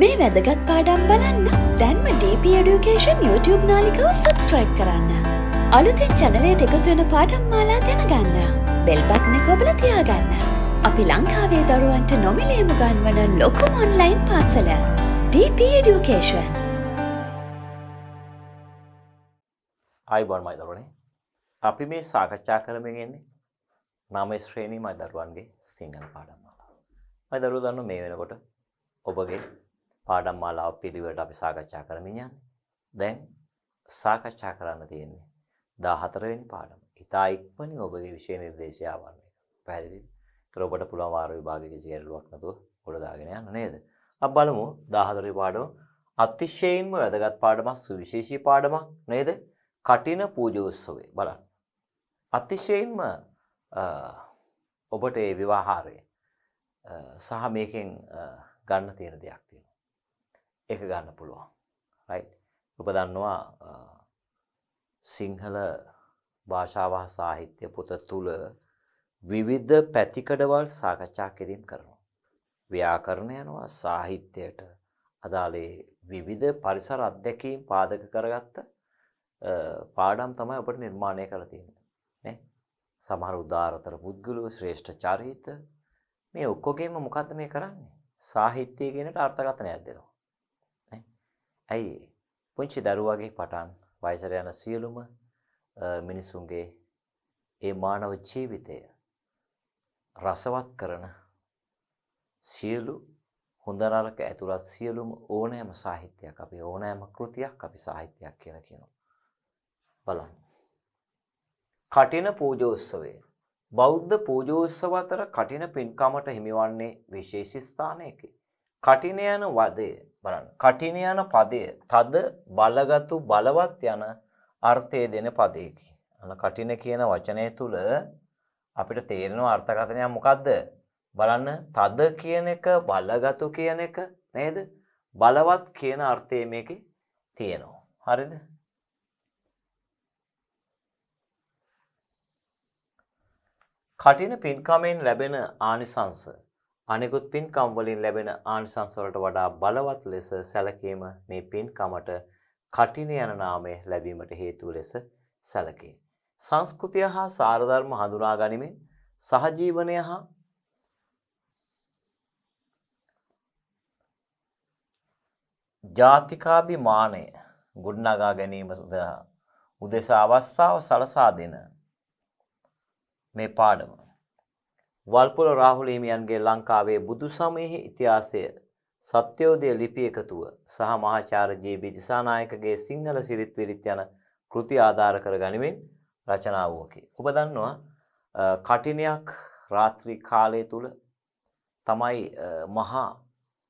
මේ වැදගත් පාඩම් බලන්න දැන්ම DP Education YouTube නාලිකව සබස්ක්‍රයිබ් කරන්න. අලුතෙන් චැනලයට එකතුවෙන පාඩම් මාලා දැනගන්න. බෙල්බත්න කොබල තියාගන්න. අපි ලංකාවේ දරුවන්ට නොමිලේම ගන්වන ලොකුම ඔන්ලයින් පාසල. DP Education. අයිබන් මයි දරුවනේ අපි මේ සාකච්ඡා කරමගෙන්නේ නම ශ්‍රේණී මයි දරුවන්ගේ සිංහල පාඩම් මාලා. මයි දරුව දන්න මේ වෙනකොට ඔබගේ පාඩම් මාලාව පිළිවෙලට අපි සාකච්ඡා කරමින් යන්නේ. දැන් සාකච්ඡා කරන්න තියෙන්නේ 14 වෙනි පාඩම. ඊතා ඉක්මනින් ඔබගේ විෂය නිර්දේශය ආවන්න එක. පැහැදිලිද? ඒතර ඔබට පුළුවන් වාර විභාගයේ කිසි ගැටලුවක් නැතුව ගොඩ දාගෙන යන්න නේද? අපි බලමු 14 වෙනි පාඩම අතිශයින්ම වැදගත් පාඩමක් සුවිශේෂී පාඩමක් නේද? කටින පූජෝත්සවය බලන්න. අතිශයින්ම ඔබට ඒ විවාහාරය සහ මේකෙන් ගන්න තියෙන දෙයක් එක ගන්න පුළුවන් රයිට් ඔබ දන්නවා සිංහල භාෂාව සාහිත්‍ය පොත තුළ විවිධ පැතිකඩවල් සාකච්ඡා කිරීම කරනවා. ව්‍යාකරණ යනවා සාහිත්‍යයට අදාළේ විවිධ පරිසර අත්දැකීම් පාදක කරගත්ත පාඩම් තමයි අපට නිර්මාණය කළ තියෙන්නේ. නේ? සමහර උදාරතර පුද්ගලෝ ශ්‍රේෂ්ඨ චරිත මේ ඔක්කොගෙම මොකද්ද මේ කරන්නේ? සාහිත්‍ය කියනට අර්ථකථනයක් දෙනවා. ඇයි පුංචි දරුවාගේ පටන් වයසට යන සියලුම මිනිසුන්ගේ ඒ මානව ජීවිතය රසවත් කරන සියලු හොඳ නරක ඇතුළත් සියලුම ඕනෑම සාහිත්‍යයක් අපි ඕනෑම කෘතියක් අපි සාහිත්‍යයක් කියලා කියනවා. බලන්න. කටින පූජෝත්සවය බෞද්ධ පූජෝත්සව අතර කටින පින්කමට හිමිවන්නේ විශේෂ ස්ථානයකි. කටින යන වදය බලන්න. කටින යන පදය තද බලගතු බලවත් යන අර්ථය දෙන පදයකි. අන කටින කියන වචනය තුළ අපිට තේරෙනවා අර්ථකථනයක් මොකක්ද? බලන්න තද කියන එක බලගතු කියන එක නේද? බලවත් කියන අර්ථය මේකේ තියෙනවා. හරිද? කටින පින්කමෙන් ලැබෙන ආනිසංස අනෙකුත් පින්කම් වලින් ලැබෙන ආනිසංස වලට වඩා බලවත් ලෙස සැලකීම මේ පින්කමට කටින යන නාමය ලැබීමට හේතුව ලෙස සැලකේ. සංස්කෘතිය හා සාරධර්ම හඳුනා ගනිමින් සහජීවනය හා ජාතිකාභිමානය ගොඩනගා ගැනීම සඳහා උදෙසා අවස්ථාව සලසා දෙන මේ පාඩම වල්පොල රාහුල හිමියන්ගේ ලංකාවේ බුදු සමයේ ඉතිහාසය සත්‍යෝදය ලිපි එකතුව සහ මහාචාර්ය ජී.බි. දිසානායකගේ සිංහල සිරිත් විරිත් යන කෘති ආධාර කරගනිමින් රචනා වූකි. ඔබ දන්නවා කටිනයක් රාත්‍රී කාලය තුල තමයි මහා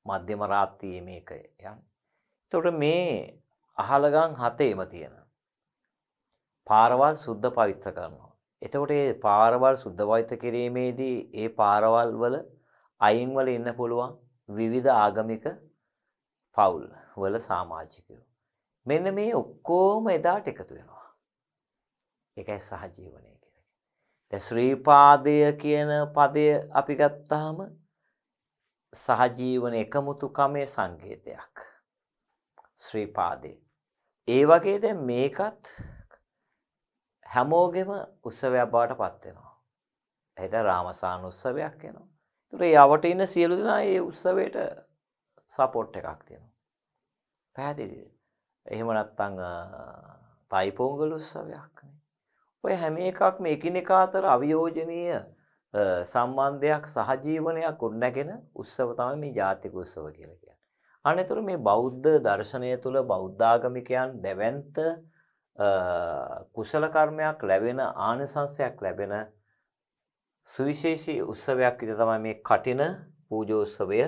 මධ්‍යම රාත්‍රියේ මේක යන්නේ. එතකොට මේ අහලගම් හතේම තියෙන පාරවල් සුද්ධ පවිත්‍ර කරනවා. එතකොට මේ පාරවල් සුද්ධවායිත කිරීමේදී ඒ පාරවල් වල අයින් වල ඉන්න පුළුවන් විවිධ ආගමික පවුල් වල සමාජිකයෝ. මෙන්න මේ ඔක්කොම එදාට එකතු වෙනවා. ඒකයි සහජීවනය කියන්නේ. දැන් ශ්‍රීපාදය කියන පදය අපි ගත්තාම සහජීවන එකමුතුකමේ සංකේතයක්. ශ්‍රීපාදේ. ඒ වගේ දැන් මේකත් හැමෝගෙම උත්සවයක් බවට පත් වෙනවා. එහෙට රාමසාන උත්සවයක් එනවා. ඒතර ඒ අවට ඉන්න සියලු දෙනා ඒ උත්සවයට සපෝට් එකක් දෙනවා. පැහැදිලිද? එහෙම නැත්නම් තයිපොංගල උත්සවයක් නේ. ඔය හැම එකක්ම එකිනෙකා අතර අවියෝජනීය සම්බන්ධයක් සහජීවනයක් ගොඩනැගෙන උත්සව තමයි මේ ජාතික උත්සව කියලා කියන්නේ. අනේතර මේ බෞද්ධ දර්ශනය තුළ බෞද්ධාගමිකයන් දැවැන්ත කුසල කර්මයක් ලැබෙන ආනිසංසයක් ලැබෙන සුවිශේෂී උත්සවයක් විදිහට තමයි මේ කටින පූජෝත්සවය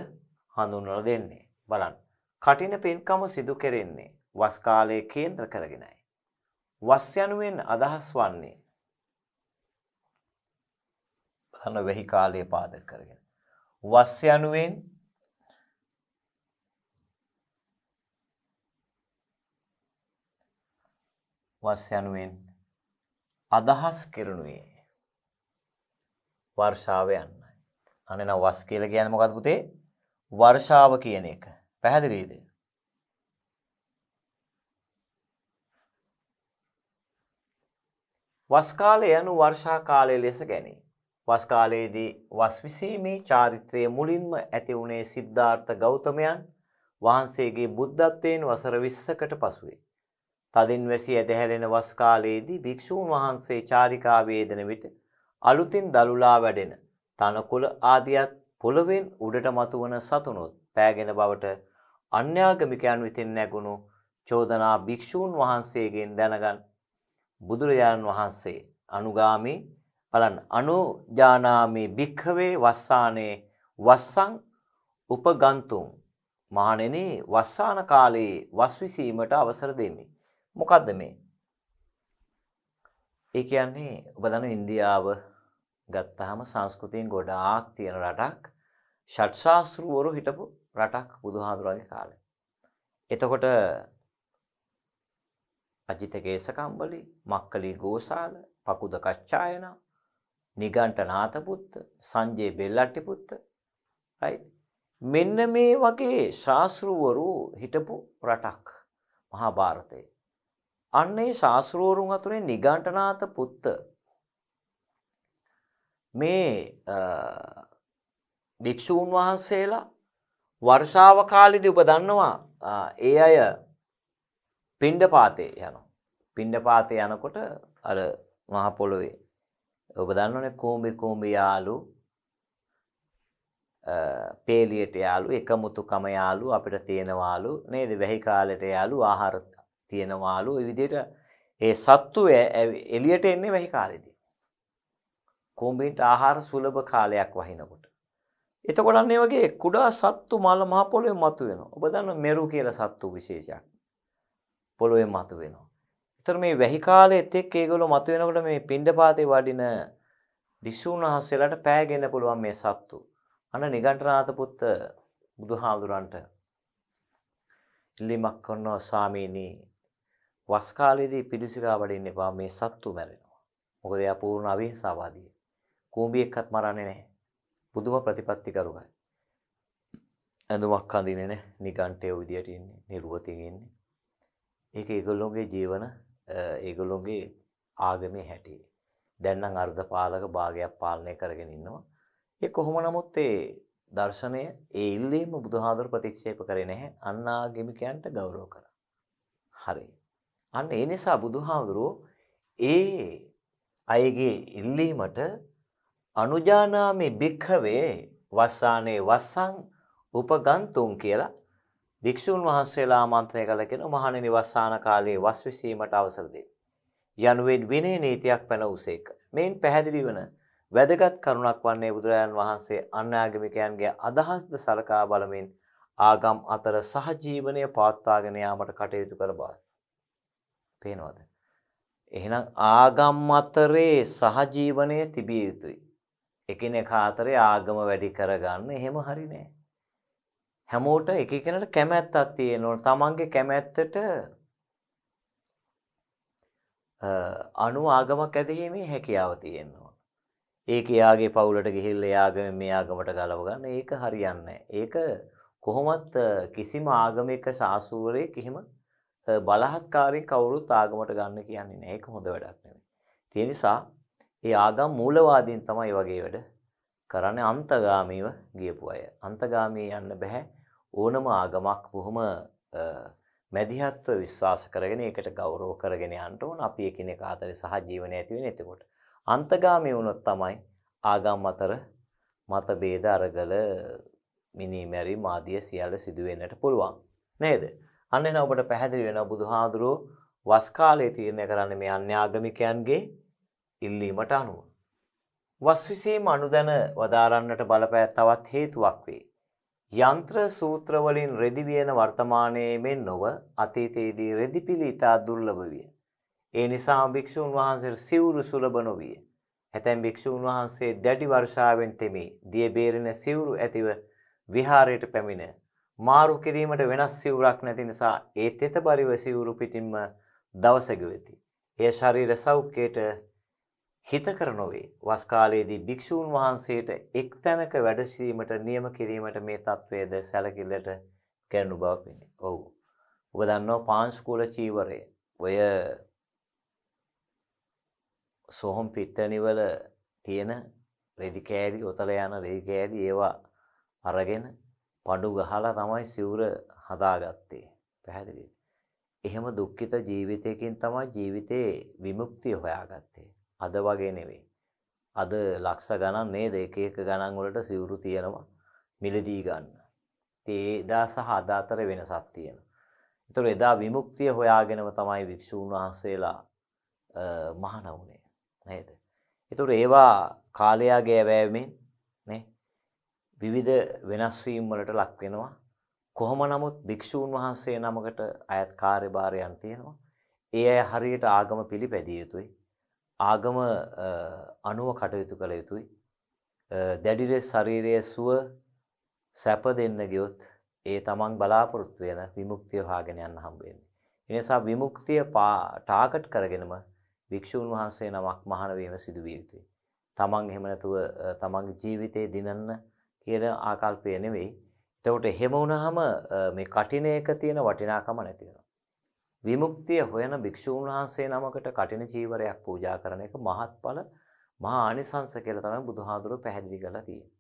හඳුන්වලා දෙන්නේ. බලන්න. කටින පින්කම සිදු කෙරෙන්නේ වස් කාලයේ කේන්ද්‍ර කරගෙනයි. වස් යනුවෙන් අදහස් වන්නේ බලන්න වෙහි කාලයේ පාදක කරගෙන. වස් යනුවෙන් වස් යනුවෙන් අදහස් කරනුයේ වර්ෂාව යන්නයි. අනේ නම් වස් කියලා කියන්නේ මොකද්ද පුතේ? වර්ෂාව කියන එක. පැහැදිලිද? වස් කාලය යනු වර්ෂා කාලය ලෙස ගැනීම. වස් කාලයේදී වස් විසීමේ චාරිත්‍රයේ මුලින්ම ඇති වුණේ සිද්ධාර්ථ ගෞතමයන් වහන්සේගේ බුද්ධත්වයෙන් වසර 20කට පසුවේ. තදින් වැසි ඇදහැරෙන වස් කාලයේදී භික්ෂූන් වහන්සේ චාරිකා වේදන විට අලුතින් දලුලා වැඩෙන තනකොළ ආදියත් පොළවෙන් උඩට මතුවන සතුනොත් පෑගෙන බවට අන්‍යාගමිකයන් විතින් නැගුණු චෝදනා භික්ෂූන් වහන්සේගෙන් දැනගන් බුදුරජාණන් වහන්සේ අනුගාමී බලන්න අනුජානාමේ භික්ඛවේ වස්සානේ වස්සං උපගන්තුම් මහණෙනි වස්සාන කාලයේ වස් විසීමට අවසර දෙමි. මොකද්ද මේ? ඒ කියන්නේ ඔබ දන්න ඉන්දියාව ගත්තාම සංස්කෘතියෙන් ගොඩාක් තියෙන රටක් ෂට්ශාස්ත්‍රවරු හිටපු රටක් බුදුහාඳුරගේ කාලේ. එතකොට අජිත කේසකම්බලි, මක්කලි ගෝසාල, පකුද කච්චායන, නිගණ්ඨ නාථපුත්ත, සංජේ බෙල්ලට්ටිපුත්ත right මෙන්න මේ වගේ ශාස්ත්‍රවරු හිටපු රටක් මහා භාරතයේ අන්න ඒ ශාස්ත්‍රෝරුන් අතුරේ නිගණ්ඨනාත පුත්ත මේ භික්ෂූන් වහන්සේලා වර්ෂාව කාලෙදී ඔබ දන්නවා ඒ අය පිණ්ඩපාතේ යනවා. පිණ්ඩපාතේ යනකොට අර මහ පොළොවේ ඔබ දන්නවනේ කෝඹි කෝඹි යාළු පේලියට යාළු එකමුතුකම යාළු අපිට තියෙනවාලු නේද වැහි කාලෙට යාළු ආහාර තියෙනවාලු ඒ විදිහට ඒ සත්තු එළියට එන්නේ වැහි කාලෙදී. කොම්බෙන්ට ආහාර සුලභ කාලයක් වහිනකොට. එතකොට අන්න වගේ කුඩා සත්තු මල මහ පොළොවේ මතුවෙනවා. ඔබ දන්න මෙරු කියලා සත්තු විශේෂයක්. පොළොවේ මතුවෙනවා. ඒතර මේ වැහි කාලේ එතෙක් ඒගොල්ලෝ මතුවෙනකොට මේ පිණ්ඩපාතේ වඩින විසුණුහන්සේලාට පෑගෙන පුළුවන් මේ සත්තු. අන්න නිගණ්ඨනාථ පුත්ත බුදුහාමුදුරන්ට ඉල්ලීමක් කරනවා ස්වාමීනි වස් කාලයේදී පිළිසිරා වඩින්න එපා මේ සත්තු මැරෙනවා. මොකද එයා පූර්ණ අවිහිංසාවාදී. කූඹියෙක්වත් මරන්නේ නැහැ. පුදුම ප්‍රතිපත්තිකරුවයි. ඇඳුමක් අඳින්නේ නැහැ. නිගණ්ඨය විදියට ඉන්නේ. නිර්වතින් ඉන්නේ. ඒක ඒගොල්ලෝගේ ජීවන ඒගොල්ලෝගේ ආගමේ හැටි. දැන් නම් අර්ධපාලක භාගයක් පාලනය කරගෙන ඉන්නවා. ඒ කොහොම නමුත් ඒ දර්ශනය ඒ ඉල්ලීම බුදුහාඳුර ප්‍රතික්ෂේප කරේ නැහැ. අන්නාගමිකයන්ට ගෞරව කරා. හරි. අන්න ඒ නිසා බුදුහාමුදුරුවෝ ඒ අයගේ ඉල්ලීමට අනුජානාමේ භික්ඛවේ වස්සානේ වස්සං උපගන්තුම් කියලා භික්ෂූන් වහන්සේලා ආමන්ත්‍රණය කළ කෙන මහණෙනි වස්සාන කාලයේ වස් විසීමට අවසර දෙයි. යනුවෙන් විනය නීතියක් පැන උසේක. මේන් පැහැදිලි වන වැදගත් කරුණක් වන්නේ බුදුරජාන් වහන්සේ අන්‍යාගමිකයන්ගේ අදහස්ද සලකා බලමින් ආගම් අතර සහජීවනය පවත්වාගෙන යාමට කටයුතු කර බවයි. පේනවද? එහෙනම් ආගම් අතරේ සහජීවනය තිබිය යුතුයි. එකිනෙකා අතරේ ආගම වැඩි කරගන්න එහෙම හරි නෑ. හැමෝට එක එකනට කැමැත්තක් තියෙන ඕන. තමන්ගේ කැමැත්තට අනු ආගමක් ඇදීමේ හැකියාව තියෙන්න ඕන. ඒක එයාගේ පවුලට ගිහිල්ලා එයාගම මේ ආගමට ගලව ගන්න ඒක හරියන්නේ නැහැ. ඒක කොහොමත් කිසිම ආගමික සාසූරේ කිසිම බලහත්කාරී කවුරුත් ආගමට ගන්න කියන්නේ නැහැ. ඒක හොඳ වැඩක් නෙමෙයි. ඒ නිසා ඒ ආගම් මූලවාදීන් තමයි වගේ වැඩ කරන්නේ අන්තගාමීව ගියපු අය. අන්තගාමී යන්න බෑ. ඕනම ආගමක් බොහොම මැදිහත්ව විශ්වාස කරගෙන ඒකට ගෞරව කරගෙන යන්න ඕන. අපි එකිනෙක අතර සහජීවනය ඇති වෙන එතකොට. අන්තගාමී වුණොත් තමයි ආගම් අතර මතභේද අරගල මිනිමැරි මාදිය සියල්ල සිදුවෙන්නට පුළුවන්. නේද? අන්න එන ඔබට පැහැදිලි වෙනවා බුදුහාඳුරෝ වස් කාලයේ තීරණය කරන්නේ මේ අන්‍යාගමිකයන්ගේ ඉල්ලීමට අනුව. වස් විසීම අනුදැන වදාරන්නට බලපෑ තවත් හේතුවක් වේ. යන්ත්‍ර සූත්‍ර වලින් රෙදි වියන වර්තමානයේ මෙන් නොව අතීතයේදී රෙදි පිළි ඉතා දුර්ලභ විය. ඒ නිසා භික්ෂූන් වහන්සේට සිවුරු සුලභ නොවිය. ඇතැම් භික්ෂූන් වහන්සේ දැඩි වර්ෂාවෙන් තෙමී දිය බේරෙන සිවුරු ඇතිව විහාරයට පැමිණ මාරු කිරීමට වෙනස් සිවුරක් නැති නිසා ඒ තෙත පරිව සිවුරු පිටින්ම දවසක වෙති. එය ශරීර සෞඛ්‍යයට හිතකර නොවේ. වස් කාලයේදී භික්ෂූන් වහන්සේට එක් තැනක වැඩ සිටීමට නියම කිරීමට මේ తත්වයේද සැලකිල්ලට ගැනු බව පෙනේ. ඔව්. ඔබ දන්නවා පාංශුකුල චීවරය. ඔය සෝම් පිටණිවල තියෙන රෙදි කෑලි, ඔතල යන රෙදි කෑලි ඒවා අරගෙන පඩු ගහලා තමයි සිවුර හදාගත්තේ. පැහැදිලිද? එහෙම දුක්ඛිත ජීවිතයකින් තමයි ජීවිතේ විමුක්තිය හොයාගත්තේ. අද වගේ නෙවෙයි. අද ලක්ෂ ගණන් නේද එක එක ගණන් වලට සිවුරු තියෙනවා මිලදී ගන්න. ඉතින් එදා සහ අද අතර වෙනසක් තියෙනවා. ඒතර එදා විමුක්තිය හොයාගෙනම තමයි වික්ෂූන් වහන්සේලා මහාන වුණේ. නේද? ඒතර ඒවා කාලයාගේ වැයමෙන් විවිධ වෙනස් වීම් වලට ලක් වෙනවා. කොහොම නමුත් භික්ෂූන් වහන්සේ නමකට අයත් කාර්යභාරයන් තියෙනවා. ඒ අය හරියට ආගම පිළිපැදිය යුතුයි. ආගම අනුව කටයුතු කළ යුතුයි. දැඩි ලෙස ශරීරයේ සුව සැප දෙන්න ගියොත් ඒ තමන් බලාපොරොත්තු වෙන විමුක්තිය හොයාගෙන යන්න හම්බ වෙන්නේ. ඒ නිසා විමුක්තිය ටාගට් කරගෙනම වික්ෂූන් වහන්සේ නමක් මහාන වීම සිදු විය යුතුයි. තමන් එහෙම නැතුව තමන්ගේ ජීවිතේ දිනන්න කියන ආකල්පය නෙවෙයි. එතකොට එහෙම වුණාම මේ කටින එක තියෙන වටිනාකම නැති වෙනවා. විමුක්තිය හොයන භික්ෂුන් වහන්සේ නමකට කටින චීවරයක් පූජා කරන එක මහත්ඵල මහා ආනිසංස කියලා තමයි බුදුහාඳුර පැහැදිලි කරලා තියෙන්නේ.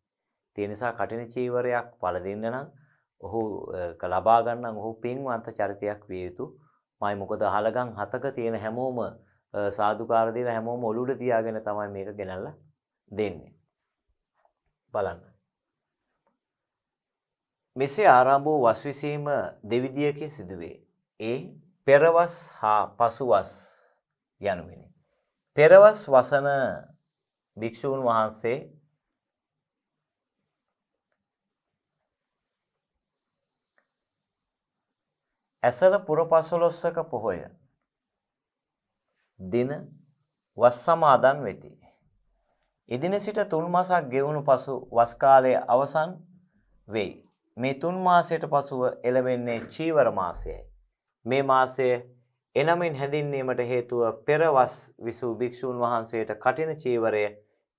ඒ නිසා කටින චීවරයක් පළඳින්න නම් ඔහු ලබා ගන්න ඔහු පින්වන්ත චරිතයක් විය යුතු. මයි මොකද අහලගම් හතක තියෙන හැමෝම සාදුකාර දෙන හැමෝම ඔලුවට තියාගෙන තමයි මේක ගෙනල්ලා දෙන්නේ. බලන්න. මෙසේ ආරම්භ වූ වස්විසීම දෙවිදියකින් සිදුවේ. ඒ පෙරවස් හා පසුවස් යනුවෙනි. පෙරවස් වසන භික්‍ෂූන් වහන්සේ ඇසල පුර පසොලොස්සක පොහොය දින වස් සමාදන් වෙති. එදින සිට තුන් මසක් ගෙවුණු පසු වස්කාලය අවසන් වෙයි. මේ තුන් මාසයට පසුව එළවෙන්නේ චීවර මාසයයි. මේ මාසය එනමින් හැඳින්වීමට හේතුව පෙරවස් විසූ භික්ෂූන් වහන්සේට කටින චීවරය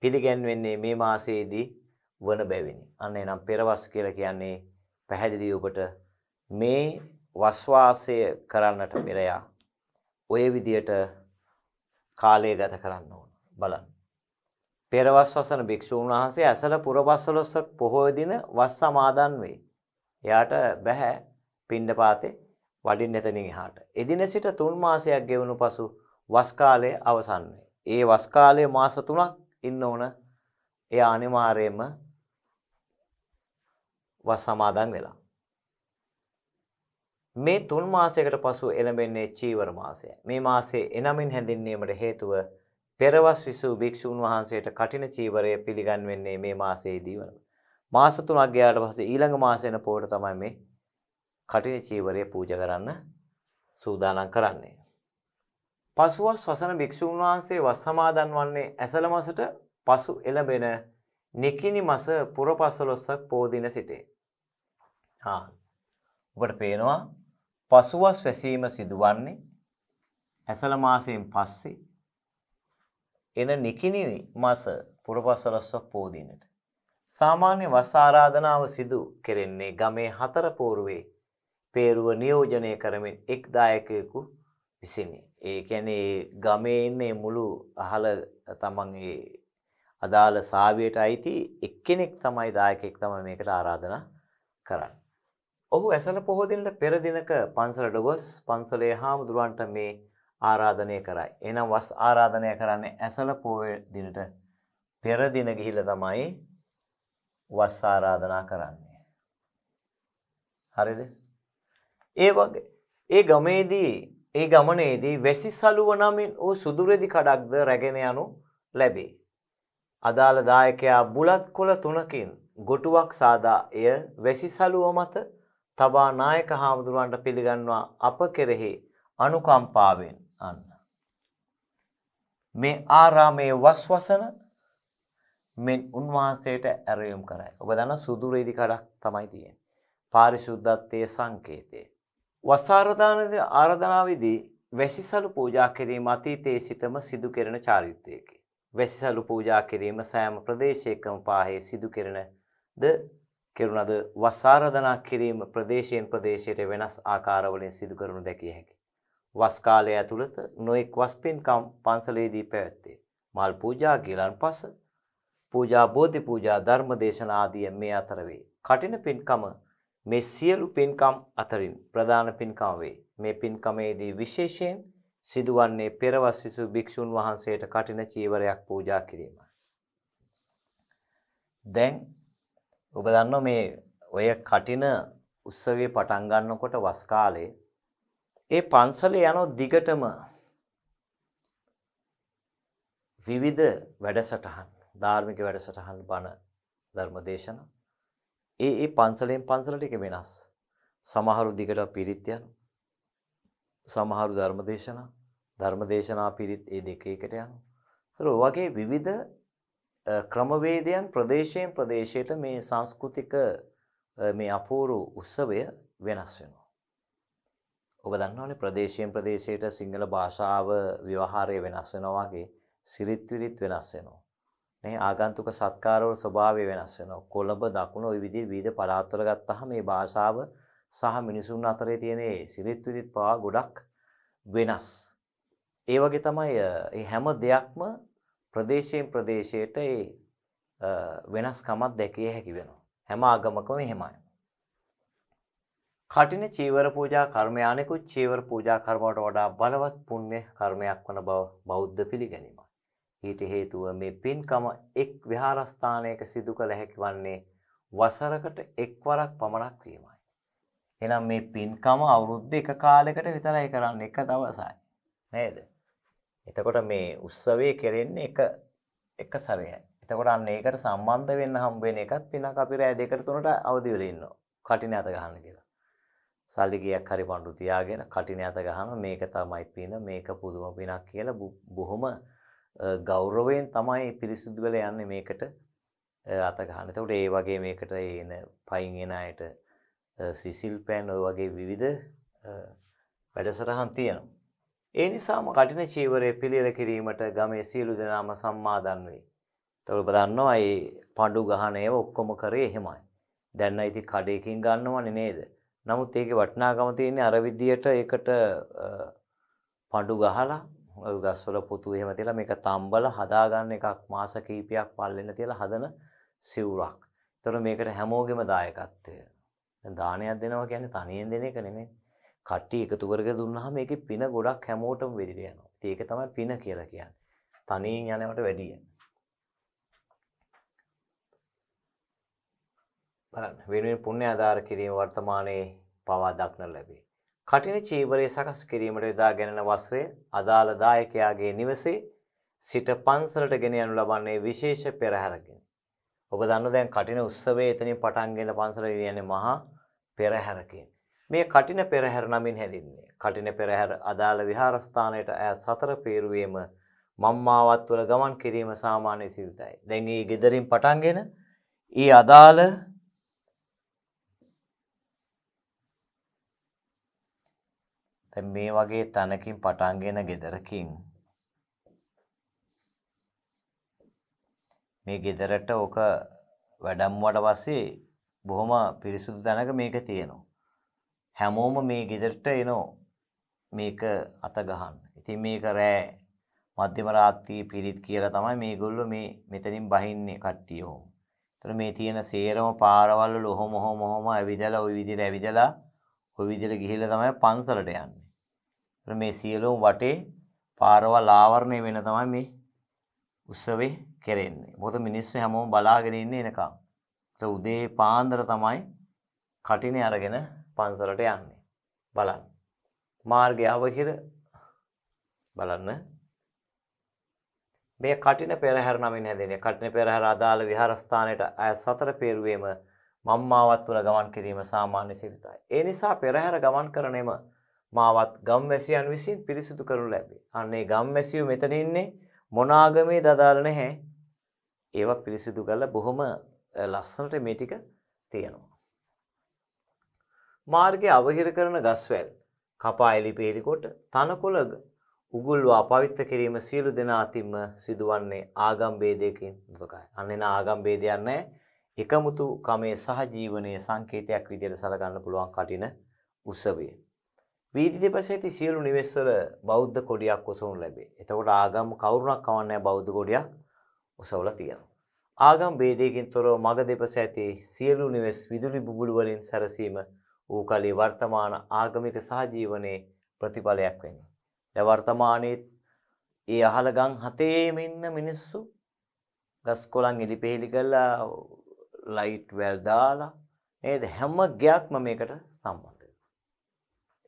පිළිගැන්වෙන්නේ මේ මාසයේදී වන බැවිනි. අන්න එනම් පෙරවස් කියලා කියන්නේ පැහැදිලි ඔබට මේ වස්වාසය කරන්නට පෙරයා ඔය විදියට කාලය ගත කරන්න ඕන බලන්න. පෙරවස් වසන භික්‍ෂූන් වහන්සේ ඇසල පුරවස්සලොස්සක් පොහෝදින වස් සමාදන් වේ. එයාට බෑ පිණ්ඩපාතේ වඩින්න එතනින් එහාට. එදින සිට 3 මාසයක් ගෙවුණු පසු වස් කාලය අවසන් වේ. ඒ වස් කාලයේ මාස 3ක් ඉන්න ඕන එයා අනිවාර්යයෙන්ම වස් සමාදන් වෙලා. මේ 3 මාසයකට පසු එළඹෙන්නේ චීවර මාසය. මේ මාසයේ එනමින් හැඳින්වීමට හේතුව පෙරවස් විසූ භික්ෂූන් වහන්සේට කටින චීවරය පිළිගන්වන්නේ මේ මාසයේදී වන. මාස 3ක් ගියාට පස්සේ ඊළඟ මාසෙන පොවට තමයි මේ කටින චීවරය පූජා කරන්න සූදානම් කරන්නේ. පසුවස් වසන භික්ෂූන් වහන්සේ වස් සමාදන් වන්නේ ඇසළ මසට පසු එළඹෙන නිකිනි මස පුරපසළොස්සක් පෝදින සිටේ. ආ. ඔබට පේනවා පසුවස් වැසීම සිදුවන්නේ ඇසළ මාසයෙන් පස්සේ එන නිකිනි මස පුරපසළොස්සක් පෝදිනට. සාමාන්‍ය වස් ආරාධනාව සිදු කෙරෙන්නේ ගමේ හතර පෝරුවේ peeruව නියෝජනය කරමින් එක් දායකයෙකු විසිනි. ඒ කියන්නේ ගමේ ඉන්නේ මුළු අහල තමන් ඒ අදාළ සාවියට අයිති එක්කෙනෙක් තමයි දායකයෙක් තමයි මේකට ආරාධනා කරන්නේ. ඔහු ඇසල පොහොය දිනට පෙර දිනක පන්සලට ගොස් පන්සලේ හාමුදුරුවන්ට මේ ආරාධනය කරයි. එහෙනම් වස් ආරාධනය කරන්නේ ඇසල පොහොය දිනට පෙර දින ගිහිල්ලා තමයි වස් ආරාධනා කරන්නේ. හරිද? ඒ වගේ ඒ ගමේදී ඒ ගමනේදී වැසි සලුව නමින් ඌ සුදුරෙදි කඩක්ද රැගෙන යනු ලැබේ. අදාළ දායකයා බුලත් කොළ තුනකින් ගොටුවක් සාදා එය වැසි සලුව මත තබා නායක හාමුදුරුවන්ට පිළිගන්වා අප කෙරෙහි අනුකම්පාවෙන් අන්න. මේ ආරාමයේ වස්වසන මෙන් උන්වහන්සේට ඇරයුම් කරයි. ඔබ දන්න සුදු රෙදි කඩක් තමයි තියෙන්නේ. පාරිශුද්ධත්වයේ සංකේතය. වසාරදාන ආරාධනාවේදී වැසිසලු පූජා කිරීම අතීතයේ සිටම සිදු කෙරෙන චාරිත්‍රයකි. වැසිසලු පූජා කිරීම සෑම ප්‍රදේශයකම පාහේ සිදු කෙරෙනද කෙරුණද වසාරධනා කිරීම ප්‍රදේශයෙන් ප්‍රදේශයට වෙනස් ආකාරවලින් සිදු කරනු දැකිය හැකි. වස් කාලය ඇතුළත නොයෙක් වස්පින්කම් පන්සලේදී පැවැත්තේ. මල් පූජා ගිලන් පස පූජා බෝධි පූජා ධර්ම දේශනා ආදිය මේ අතර වේ. කටින පින්කම මේ සියලු පින්කම් අතරින් ප්‍රධාන පින්කම වේ. මේ පින්කමේදී විශේෂයෙන් සිදුවන්නේ පෙරවස් සිසු භික්ෂුන් වහන්සේට කටින චීවරයක් පූජා කිරීම. දැන් ඔබ දන්නවා මේ ඔය කටින උත්සවයේ පටන් ගන්නකොට වස් කාලේ ඒ පන්සලේ යන දිගටම විවිධ වැඩසටහන් ධාර්මික වැඩසටහන් බණ ධර්ම දේශන ඒ ඒ පන්සලෙන් පන්සලට එක වෙනස් සමහරු දිගට පිරිත් යන සමහරු ධර්ම දේශන ධර්ම දේශනා පිරිත් ඒ දෙක එකට යන වගේ විවිධ ක්‍රමවේදයන් ප්‍රදේශයෙන් ප්‍රදේශයට මේ සංස්කෘතික මේ අපූරු උත්සවය වෙනස් වෙනවා ඔබ දන්නවනේ ප්‍රදේශයෙන් ප්‍රදේශයට සිංහල භාෂාව ව්‍යවහාරය වෙනස් වෙනවා වගේ සිරිත් විරිත් වෙනස් වෙනවා. නේ ආගන්තුක සත්කාරවල ස්වභාවය වෙනස් වෙනවා. කොළඹ දකුණ ওই විදිහේ විවිධ පළාත්වල ගත්තාම මේ භාෂාව සහ මිනිසුන් අතරේ තියෙන සිරිත් විරිත් පවා ගොඩක් වෙනස්. ඒ වගේ තමයි මේ හැම දෙයක්ම ප්‍රදේශයෙන් ප්‍රදේශයට ඒ වෙනස්කමක් දැකිය හැකි වෙනවා. හැම ආගමකම එහෙමයි. කටින චීවර පූජා කර්මය අනෙකුත් චීවර පූජා කර්මවට වඩා බලවත් පුණ්‍ය කර්මයක් වන බව බෞද්ධ පිළිගැනීම. ඊට හේතුව මේ පින්කම එක් විහාරස්ථානයක සිදු කළ හැකි වන්නේ වසරකට එක්වරක් පමණක් වීමයි. එහෙනම් මේ පින්කම අවුරුද්ද එක කාලයකට විතරයි කරන්නේ එක දවසයි. නේද? එතකොට මේ උත්සවය කෙරෙන්නේ එක එක සැරේයි. එතකොට අන්න ඒකට සම්බන්ධ වෙන්න හම්බ වෙන එකත් පිනක් අපි රෑ දෙකට තුනට අවදි වෙලා ඉන්නවා. කටින අත ගන්න කියලා. සල්ලි ගියක් හරි පඬු තියාගෙන කටින අත ගහන මේක තමයි පින මේක පුදුම පිනක් කියලා බොහොම ගෞරවයෙන් තමයි පිරිසිදු වෙලා යන්නේ මේකට අත ගන්න. එතකොට ඒ වගේ මේකට එන පයින් එන අයට සිසිල් පෑන් ඔය වගේ විවිධ වැඩසටහන් තියෙනවා. ඒ නිසාම කටින චීවරය පිළියෙල කිරීමට ගමේ සියලු දෙනාම සම්මාදන් වේ. එතකොට ඔබ දන්නවා මේ පඬු ගහන ඒවා ඔක්කොම කරේ එහෙමයි. දැන් නම් ඉතින් කඩේකින් ගන්නවනේ නේද? නමුත් ඒකේ වටිනාකම තියෙන්නේ අර විදියට ඒකට පඬු ගහලා ගස්වල පුතු එහෙම තියලා මේක තම්බල හදාගන්න එකක් මාස කීපයක් පල්ලෙන්න තියලා හදන සිවුරක්. ඒතර මේකට හැමෝගෙම දායකත්වය. දැන් දානයක් දෙනවා කියන්නේ තනියෙන් දෙන එක නෙමෙයි. කට්ටි එකතු කරගෙන දුන්නාම ඒකේ පින ගොඩක් හැමෝටම වෙදිර යනවා. ඉතින් ඒක තමයි පින කියලා කියන්නේ. තනියෙන් යනවට වැඩිය. බලන්න වෙනුවෙන් පුණ්‍ය ආධාර කිරීම වර්තමානයේ පවා දක්න ලැබේ. කටින චීවරය සකස් කිරීමට යොදා ගැනෙන වස්ත්‍රය අදාළ දායකයාගේ නිවසේ සිට පන්සලට ගෙන යනු ලබන්නේ විශේෂ පෙරහැරකින්. ඔබ දන්න දැන් කටින උත්සවයේ එතනින් පටන්ගෙන පන්සල යන්නේ මහා පෙරහැරකින්. මේ කටින පෙරහැර නමින් හැඳින්නේ. කටින පෙරහැර අදාළ විහාරස්ථානයට ඈ සතර පේරුවේම මම්මාවත්වල ගමන් කිරීම සාමාන්‍ය සිවිතයි. දැන් ඊ ගෙදරින් පටන්ගෙන ඊ අදාළ දැන් මේ වගේ තනකින් පටන්ගෙන ගෙදරකින් මේ ගෙදරට ඕක වැඩම්වට පස්සේ බොහොම පිරිසුදු තැනක මේක තියෙනවා. හැමෝම මේ ගෙදරට එනෝ මේක අත ගහන්න. ඉතින් මේක රෑ මධ්‍යම රාත්‍රී පිරිත් කියලා තමයි මේගොල්ලෝ මේ මෙතනින් බහින්නේ කට්ටිය ඕම. ඒතර මේ තියෙන සේරම පාරවල් වල ඔහොම ඔහොම ඔහොම ඇවිදලා ওই විදිහට ඇවිදලා ওই විදිහට ගිහිල්ලා තමයි පන්සලට යන්නේ. මේ සියලුම වටේ පාරවල් ආවරණය වෙන තමයි මේ උත්සවේ කෙරෙන්නේ. මොකද මිනිස්සු හැමෝම බලාගෙන ඉන්නේ එනකම්. ඒ උදේ පාන්දර තමයි කටිනේ අරගෙන පන්සලට යන්නේ. බලන්න. මාර්ගය අවහිර බලන්න. මේ කටින පෙරහැර නමින් හැදෙන්නේ. කටින පෙරහැර අදාළ විහාරස්ථානයට අයස් සතර පෙරුවේම මම්මාවත් තුළ ගමන් කිරීම සාමාන්‍ය සිරිතයි. ඒ නිසා පෙරහැර ගමන් කරනෙම මාවත් ගම්වැසියන් විසින් පිරිසිදු කරනු ලැබේ. අන්නේ ගම්වැසියෝ මෙතන ඉන්නේ මොනාගමේ දදාල නැහැ. ඒවා පිරිසිදු කරලා බොහොම ලස්සනට මේ ටික තියෙනවා. මාර්ගය අවහිර කරන ගස්වැල් කපා එලි පෙරකොට තනකොළ උගුල්වා අපවිත්‍ර කිරීම සියලු දෙනා අතින්ම සිදුවන්නේ ආගම් ભેදයකින් දුකයි. අන්න එන ආගම් ભેදයක් නැහැ. එකමුතු කමේ සහජීවනයේ සංකේතයක් විදිහට සලකන්න පුළුවන් කටින උසවේ. වීදි දෙපසේ ඇති සියලු නිවෙස්වල බෞද්ධ කොඩියක් ඔසවනු ලැබේ. එතකොට ආගම් කවුරුණක් කවන්නේ බෞද්ධ කොඩියක් ඔසවලා තියෙනවා. ආගම් ભેදයකින් තොරව මග දෙපස ඇති සියලු නිවෙස් විදුලි බුබුළු වලින් සැරසීම ඌ කලී වර්තමාන ආගමික සහජීවනයේ ප්‍රතිඵලයක් වෙනවා. දැන් වර්තමානයේ ඒ අහල ගම් හතේම ඉන්න මිනිස්සු ගස් කොළන් එලිපෙහෙලි කරලා ලයිට් වැල් දාලා නේද හැම ගයක්ම මේකට සම්බන්ධ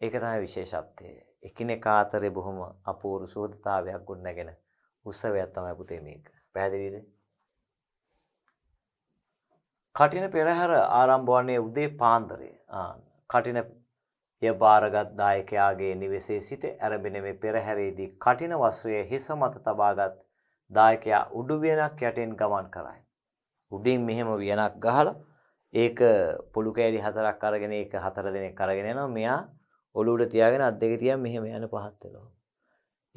ඒක තමයි විශේෂත්වය. එකිනෙකා අතරේ බොහොම අපූර්ව සුහදතාවයක් ගොඩනගෙන උත්සවයක් තමයි පුතේ මේක. පැහැදිලිද? කටින පෙරහැර ආරම්භ වන්නේ උදේ පාන්දරේ. ආ කටින ය බාරගත් දායකයාගේ නිවෙසේ සිට ඇරඹෙන මේ පෙරහැරේදී කටින වස්ත්‍රය හිස මත තබාගත් දායකයා උඩු වියනක් යටින් ගමන් කරයි. උඩින් මෙහෙම වියනක් ගහලා ඒක පොළු කෑලි හතරක් අරගෙන ඒක හතර දෙනෙක් අරගෙන යනවා. මෙයා ඔලුවට තියාගෙන අත් දෙක තියන් මෙහෙම යන පහත් වෙනවා.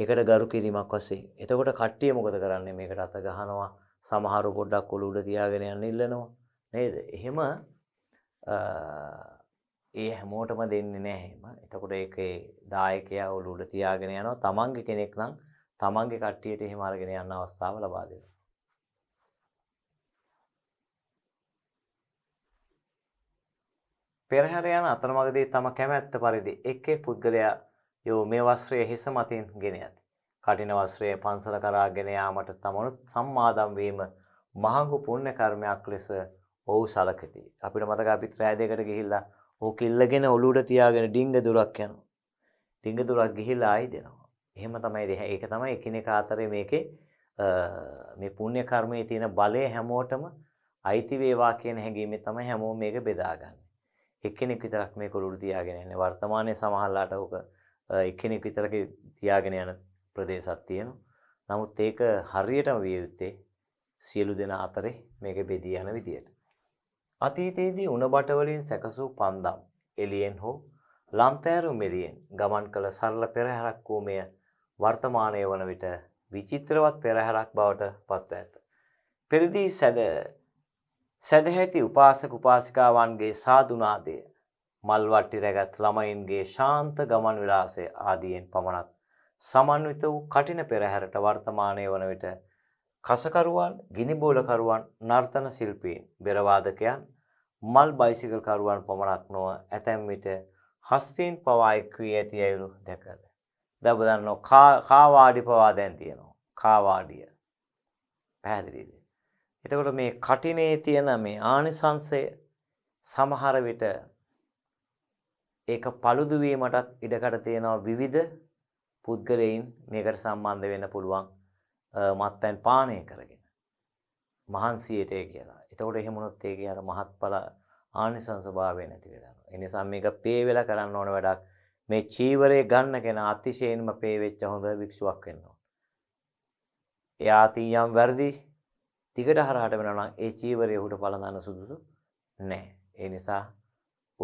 ඒකට ගරු කිරීමක් වශයෙන්. එතකොට කට්ටිය මොකද කරන්නේ? මේකට අත ගහනවා. සමහරු පොඩ්ඩක් ඔලුවට තියාගෙන යන්න ඉල්ලනවා. නේද? එහෙම ඒ හැමෝටම දෙන්නේ නැහැ එහෙම. එතකොට ඒකේ දායකයා ඔලුවට තියාගෙන යනවා. තමන්ගේ කෙනෙක් නම් තමන්ගේ කට්ටියට එහෙම අරගෙන යන්න අවස්ථාව ලබා දෙනවා. පෙරහැර යන අතරමඟදී තම කැමැත්ත පරිදි එක් එක් පුද්ගලයා යෝ මේ වස්ත්‍රය හිස මතින් ගෙන ඇති. කටින වස්ත්‍රය පන්සල කරා ගෙන යාමට තමනුත් සම්මාදම් වීම මහඟු පුණ්‍ය කර්මයක් ලෙස ඔව් සලකති. අපිට මතක අපිත් රෑ දෙකට ගිහිල්ලා ඕක ඉල්ලගෙන ඔලුවට තියාගෙන ඩිංග දුරක් යනවා. ඩිංග දුරක් ගිහිල්ලා ආයි දෙනවා. එහෙම තමයි දෙහ. ඒක තමයි එකිනෙක අතරේ මේකේ මේ පුණ්‍ය කර්මයේ තියෙන බලය හැමෝටම අයිති වේවා කියන හැඟීමේ තමයි හැමෝම මේක බෙදාගන්නේ. එක්කෙනෙක් විතරක් මේ කොළුරු තියාගෙන යන්නේ වර්තමානයේ සමහරලාට ඕක එක්කෙනෙක් විතරක තියාගෙන යන ප්‍රදේශයක් තියෙනවා නමුත් ඒක හරියටම විය යුත්තේ සියලු දෙනා අතරේ මේක බෙදී යන විදියට අතීතයේදී උණ බට වලින් සැකසූ පන්දම් එලියෙන් හෝ ලම්තෑරු මෙලියෙන් ගමන් කළ සරල පෙරහැරක් වූ මෙය වර්තමානයේ වන විට විචිත්‍රවත් පෙරහැරක් බවට පත්ව ඇත. පෙරදී සැද සැදැහැති උපාසක උපාසිකාවන්ගේ සාදුනාදය මල්වට්ටි රැගත් ළමයින්ගේ ශාන්ත ගමන් විලාසය ආදියෙන් පමණක් සමන්විත වූ කටින පෙරහැරට වර්තමානය වන විට කසකරුවන් ගිනිබෝලකරුවන් නර්තන ශිල්පීන් බෙරවාදකයන් මල් බයිසිකල්කරුවන් පමණක් නොව ඇතැම් විට හස්තීන් පවායික්වී ඇති ඇයුරු දැකද. දබදන්නෝ කාවාඩි පවා දැන් තියනවා කාවාඩිය පැහැදිලිද. එතකොට මේ කටිනේ තියෙන මේ ආනිසංශය සමහර විට ඒක paludu වීමටත් ඉඩකඩ තියෙනවා විවිධ පුද්ගලයන් මේකට සම්බන්ධ වෙන්න පුළුවන් මත්පැන් පානය කරගෙන මහන්සියට කියලා. එතකොට එහෙම වුණොත් ඒකේ අර මහත්ඵල ආනිසංස භාවය නැති වෙනවා. ඒ නිසා මේක පේවෙලා කරන්න ඕන වැඩක්. මේ චීවරේ ගන්න කෙනා අතිශයින්ම පේවෙච්ච හොඳ වික්ෂුවක් වෙන්න ඕන. එයා තියම් වැඩි දිගට හරහට වෙනවා නම් ඒ චීවරය උහුට පළඳන්න සුදුසු නැහැ. ඒ නිසා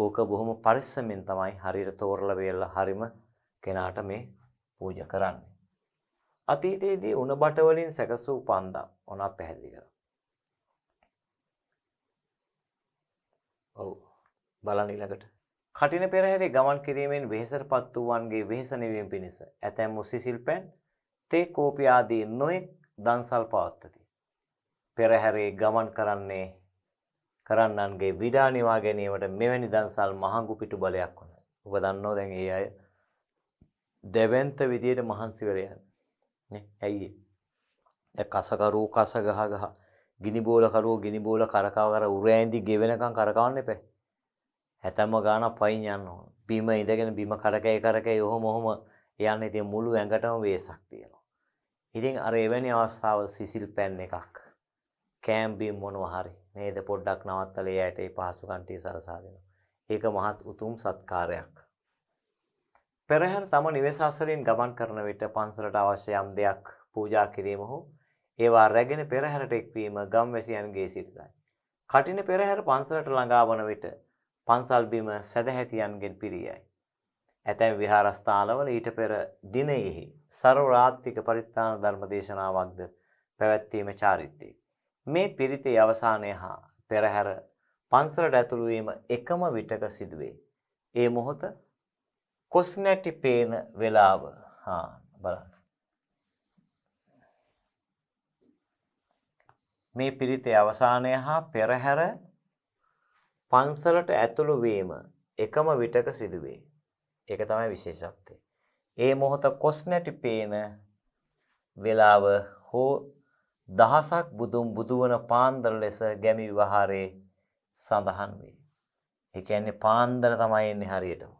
ඕක බොහොම පරිස්සමෙන් තමයි හරියට තෝරලා බේරලා හරිම කෙනාට මේ පූජා කරන්නේ. අතීතයේදී උණ බට වලින් සැකසූ පන්දා ඕනා පැහැදිලි කරා. ඔව් බලන්න ඊළඟට කටින පෙරහැරේ ගමන් කිරීමෙන් වෙහෙසටපත් වූවන්ගේ වෙහෙස නිවීම පිණිස ඇතැම් සිසිල්පැන් තේ කෝපි ආදී නොයෙක් දන්සල් පවත්තති. පෙරහැරේ ගමන් කරන්නේ කරන්නන්ගේ විඩා නිවා ගැනීමට මෙවැනි දන්සල් මහඟු පිටු බලයක් වුණා. ඔබ දන්නෝ දැන් ඒ අය දෙවන්ත විදියට මහන්සි වෙලා යන්නේ. ඇයි ඒ? කසකරෝ කස ගහ ගහ ගිනි බෝල කරෝ ගිනි බෝල කරකව කර උරෑඳි ගෙවෙනකම් කරකවන්න එපා. හැතැම්ම ගාන පයින් යන්න ඕන. බිම ඉඳගෙන බිම කරකැයි කරකැයි ඔහොම ඔහොම යන්න ඉතින් මුළු ඇඟටම වේසක් තියෙනවා. ඉතින් අර එවැනි අවස්ථාව සිසිල් පෑන් එකක්. කෑම්බීම් මොනවා හරි නේද පොඩ්ඩක් නවත්තලා එයාට ඒ පහසුකම් ටික සරසා දෙනවා. ඒක මහත් උතුම් සත්කාරයක්. පෙරහැර තම නිවසාසරින් ගමන් කරන විට පන්සලට අවශ්‍ය යම් දෙයක් පූජා කිරීම හෝ ඒවා රැගෙන පෙරහැරට එක්වීම ගම්වැසියන්ගේ සිතයි. කටින පෙරහැර පන්සලට ළඟාවන විට පන්සල් බිම සදැහැතියන්ගෙන් පිරියයි. ඇතැම් විහාරස්ථානවල ඊට පෙර දිනෙහි සර්ව රාත්‍රික පරිත්‍යාන ධර්ම දේශනාවක්ද පැවැත්වීම චාරිත්‍රයකි. මේ පිරිතේ අවසානය හා පෙරහැර පන්සලට ඇතුළු වීම එකම විටක සිදුවේ. ඒ මොහොත කොස් නැටි පේන වේලාව. හා බලන්න. මේ පිරිතේ අවසානය හා පෙරහැර පන්සලට ඇතුළු වීම එකම විටක සිදුවේ. ඒක තමයි විශේෂත්වය. ඒ මොහොත කොස් නැටි පේන වේලාව හෝ දහසක් බුදුන් බුදුවන පාන්දර ලෙස ගැමි විවහාරයේ සඳහන් වේ. ඒ කියන්නේ පාන්දර තමයි එන්නේ හරියටම.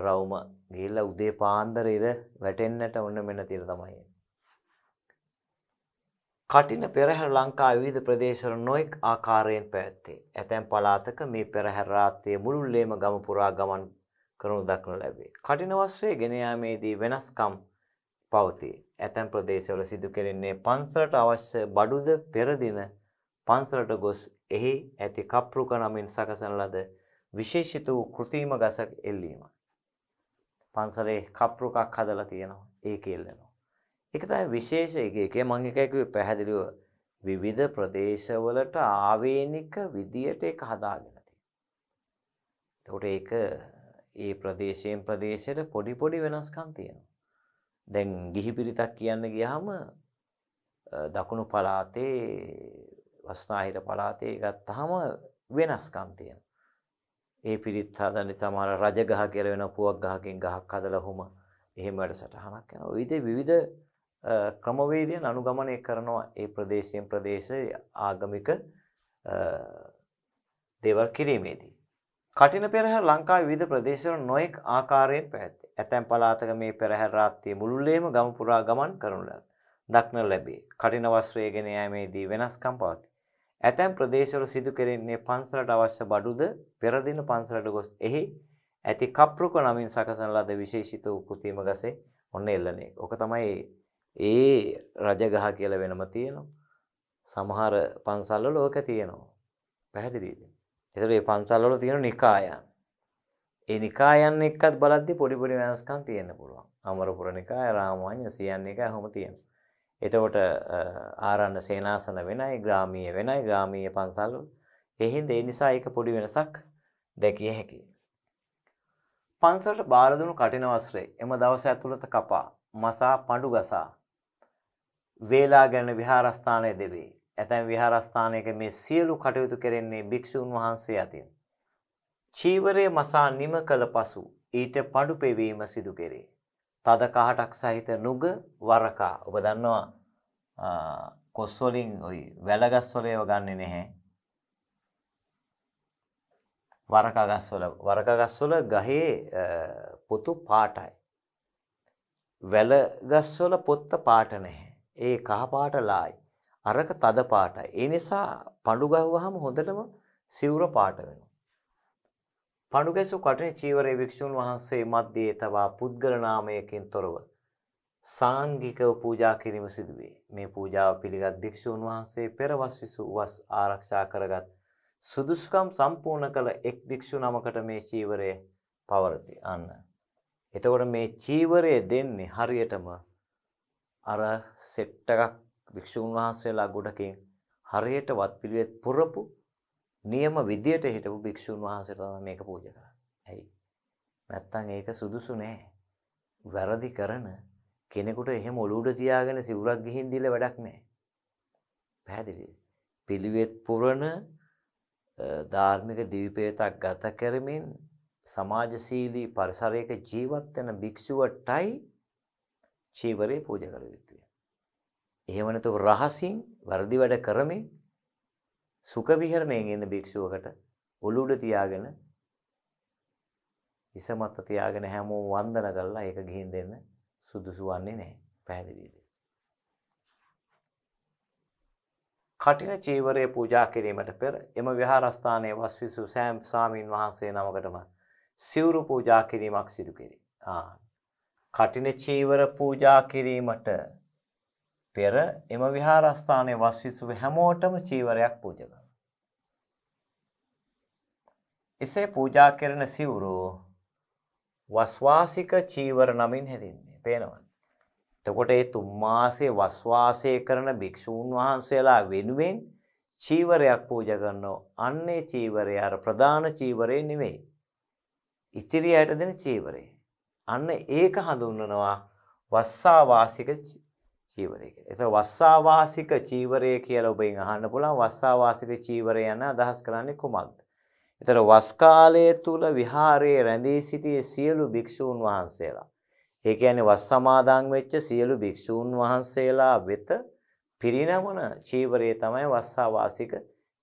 රවුම ගිහිල්ලා උදේ පාන්දර ඉර වැටෙන්නට ඔන්න මෙන්න තිර තමයි එන්නේ. කටින පෙරහැර ලංකා විවිධ ප්‍රදේශවල නොඑක් ආකාරයෙන් පැවැත්තේ. ඇතැම් පළාතක මේ පෙරහැර රාත්‍රියේ මුළුල්ලේම ගම පුරා ගමන් කරනු දක්නට ලැබේ. කටින වස්ත්‍රයේ ගෙන යාමේදී වෙනස්කම් පවතී. ඇතැම් ප්‍රදේශවල සිදු කෙරෙන්නේ පන්සලට අවශ්‍ය බඩුද පෙරදින පන්සලට ගොස් එහි ඇති කප්රුක නමින් සකසන ලද විශේෂිත වූ කෘතිම ගසක් එල්ලීම. පන්සලේ කප්රුකක් හදලා තියෙනවා. ඒක එල්ලනවා. ඒක තමයි විශේෂ එක එක මම එකයි පැහැදිලිව විවිධ ප්‍රදේශවලට ආවේනික විදියට ඒක හදාගෙන තියෙනවා. ඒකට ඒක ඒ ප්‍රදේශයෙන් ප්‍රදේශයට පොඩි පොඩි වෙනස්කම් තියෙනවා. දැන් ගිහි පිරිතක් කියන්න ගියාම දකුණු පළාතේ වස්නාහිර පළාතේ ගත්තාම වෙනස්කම් තියෙනවා. ඒ පිරිත් හදන්නේ සමහර රජගහ කියලා වෙන පුවක් ගහකින් ගහක් හදලා හොම එහෙම වැඩසටහනක් යනවා. විවිධ විවිධ ක්‍රමවේදයන් අනුගමනය කරනවා ඒ ප්‍රදේශයෙන් ප්‍රදේශය ආගමික දේවල් කිරීමේදී. කටින පෙරහ ලංකා විධ ප්‍රදේශවල නොයෙක් ආකාරයෙන් පැත්. ඇතැම් පළාතක මේ පෙරහැර රාත්‍රියේ මුළුල්ලේම ගම පුරා ගමන් කරනු ලබ. දක්න ලැබේ. කඨින වස්ත්‍රය ගෙන යාමේදී වෙනස්කම් පවතී. ඇතැම් ප්‍රදේශවල සිදු කෙරෙන්නේ පන්සලට අවශ්‍ය බඩුද පෙරදින පන්සලට ගොස් එහි ඇති කප්රුක නමින් සකසන ලද විශේෂිත උකෘතිම ගසේ ඔන්න එල්ලන එක. ඕක තමයි ඒ රජගහ කියලා වෙනම තියෙනවා. සමහර පන්සල්වල ඕක තියෙනවා. පැහැදිලිද? ඒතර මේ පන්සල්වල තියෙන නිකායන්. ඒ නිකායන් එක්කත් බලද්දි පොඩි පොඩි වෙනස්කම් තියෙන්න පුළුවන්. අමරපුර නිකාය, රාමාඤ්ඤ සියන් එකයි හැම තියෙන. එතකොට ආරණ්‍ය සේනාසන වෙනයි, ග්‍රාමීය වෙනයි, ග්‍රාමීය පන්සල්. ඒ හින්දා ඒ නිසා ඒක පොඩි වෙනසක් දැකිය හැකියි. පන්සලට බාර දුණු කටින වස්ත්‍රය එම දවස ඇතුළත කපා, මසා, පඬු ගසා වේලා ගැන විහාරස්ථානයේ දෙවේ. ඇතැම් විහාරස්ථානයක මේ සියලු කටයුතු කෙරෙන්නේ භික්ෂුන් වහන්සේ අතින්. චීවරය මසා නිම කළ පසු ඊට පඩු පෙවීම සිදු කෙරේ. තද කහටක් සහිත නුග වරකා ඔබ දන්නවා කොස්වලින් ඔයි වැලගස්වලයව ගන්නේ නැහැ. වරකගස්වල වරකගස්වල ගහේ පුතු පාටයි. වැලගස්වල පොත්ත පාට නැහැ. ඒ කහපාට ලායි. අරක තද පාටයි. ඒ නිසා පඩු ගහුවහම හොඳටම සිවුර පාට වෙනවා. පණුගැසු කටන චීවරේ භික්ෂූන් වහන්සේ මධ්‍යයේ තවා පුද්ගල නාමයකින් තොරව සාංගිකව පූජා කිරීම සිදුවේ. මේ පූජාව පිළිගත් භික්ෂූන් වහන්සේ පෙරවස් විසු වස් ආරක්ෂා කරගත් සුදුසුකම් සම්පූර්ණ කළ එක් භික්ෂු නමකට මේ චීවරය පවරති අන්න. එතකොට මේ චීවරය දෙන්නේ හරියටම අර සෙට්ටකක් භික්‍ෂූන් වහන්සේලා ගොඩකින් හරියට වත් පිළිවෙත් පුරපු නියම විදියට හිටපු භික්ෂූන් වහන්සේට තමයි මේක පූජා කරන්නේ. ඇයි? නැත්තම් ඒක සුදුසු නෑ. වැරදි කරන කෙනෙකුට එහෙම ඔලුව උඩ තියාගෙන සිවුරක් ගිහින් දීලා වැඩක් නෑ. පැහැදිලිද? පිළිවෙත් පුරන ධාර්මික දිවිපේතක් ගත කරමින් සමාජශීලී පරිසරයක ජීවත් වෙන භික්ෂුවටයි චීවරේ පූජා කළ යුතුය. එහෙම නැතුව රහසින් වැරදි වැඩ කරමින් සුඛ විහරණයෙන් එන භික්ෂුවකට ඔළුඩ තියාගෙන ඉසමත්ත තියාගෙන හැමෝම වන්දන කරලා ඒක ගිහින් දෙන්න සුදුසු වන්නේ නැහැ. පැහැදිලිද? කටින චීවරය පූජා කිරීමට පෙර එම විහාරස්ථානයේ වස්විසු සෑම් ස්වාමීන් වහන්සේ නමකටම සිවුරු පූජා කිරීමක් සිදු කෙරේ. ආ. කටින චීවර පූජා කිරීමට පෙර එම විහාරස්ථානයේ වස්විසුව හැමෝටම චීවරයක් පූජ එසේ පූජා කරන සිවුරු වස්වාසික චීවර නමින් හැදින්නේ. පේනවද? එතකොට ඒ තුන් මාසේ වස්වාසය කරන භික්ෂූන් වහන්සේලා වෙනුවෙන් චීවරයක් පූජා කරනවා. අන්නේ චීවරය අර ප්‍රධාන චීවරේ නෙමෙයි. ඉතිරියට දෙන චීවරේ. අන්න ඒක හඳුන්වනවා වස්සාවාසික චීවරය කියලා. එතකොට වස්සාවාසික චීවරය කියලා ඔබෙන් අහන්න පුළුවන් වස්සාවාසික චීවරය යන අදහස් කරන්නේ කුමක්ද? එතකොට වස් කාලයේ තුල විහාරයේ රැඳී සිටියේ සියලු භික්ෂූන් වහන්සේලා. ඒ කියන්නේ වස් සමාදන් වෙච්ච සියලු භික්ෂූන් වහන්සේලා වෙත පිරිනමන චීවරය තමයි වස්සාවාසික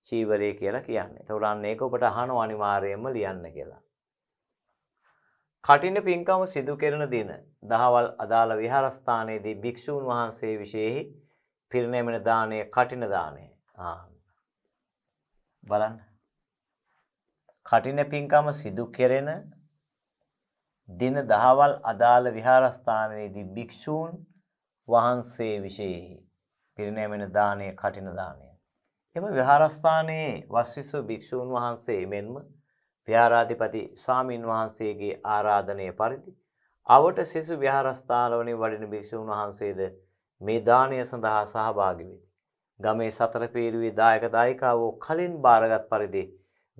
චීවරය කියලා කියන්නේ. එතකොට අන්න ඒක ඔබට අහන අනිවාර්යයෙන්ම ලියන්න කියලා. කටින පින්කම සිදු කෙරෙන දින දහවල් අදාළ විහාරස්ථානයේදී භික්ෂූන් වහන්සේ විශේෂෙහි පිරිනැමෙන දාණය කටින දාණය. බලන්න. කටින පින්කම සිදු කෙරෙන දින දහවල් අදාළ විහාරස්ථානයේදී භික්ෂූන් වහන්සේ විශේෂෙහි පිරිනැමෙන දාණය කටින දාණය. එම විහාරස්ථානයේ වස්විසු භික්ෂූන් වහන්සේ මෙන්ම විහාරාධිපති ස්වාමින් වහන්සේගේ ආරාධනය පරිදි අවට සිසු විහාරස්ථානවලින් වඩින භික්ෂුන් වහන්සේද මේ දානය සඳහා සහභාගී වෙති. ගමේ සතර පීරුවේ දායක දායිකාවෝ කලින් බාරගත් පරිදි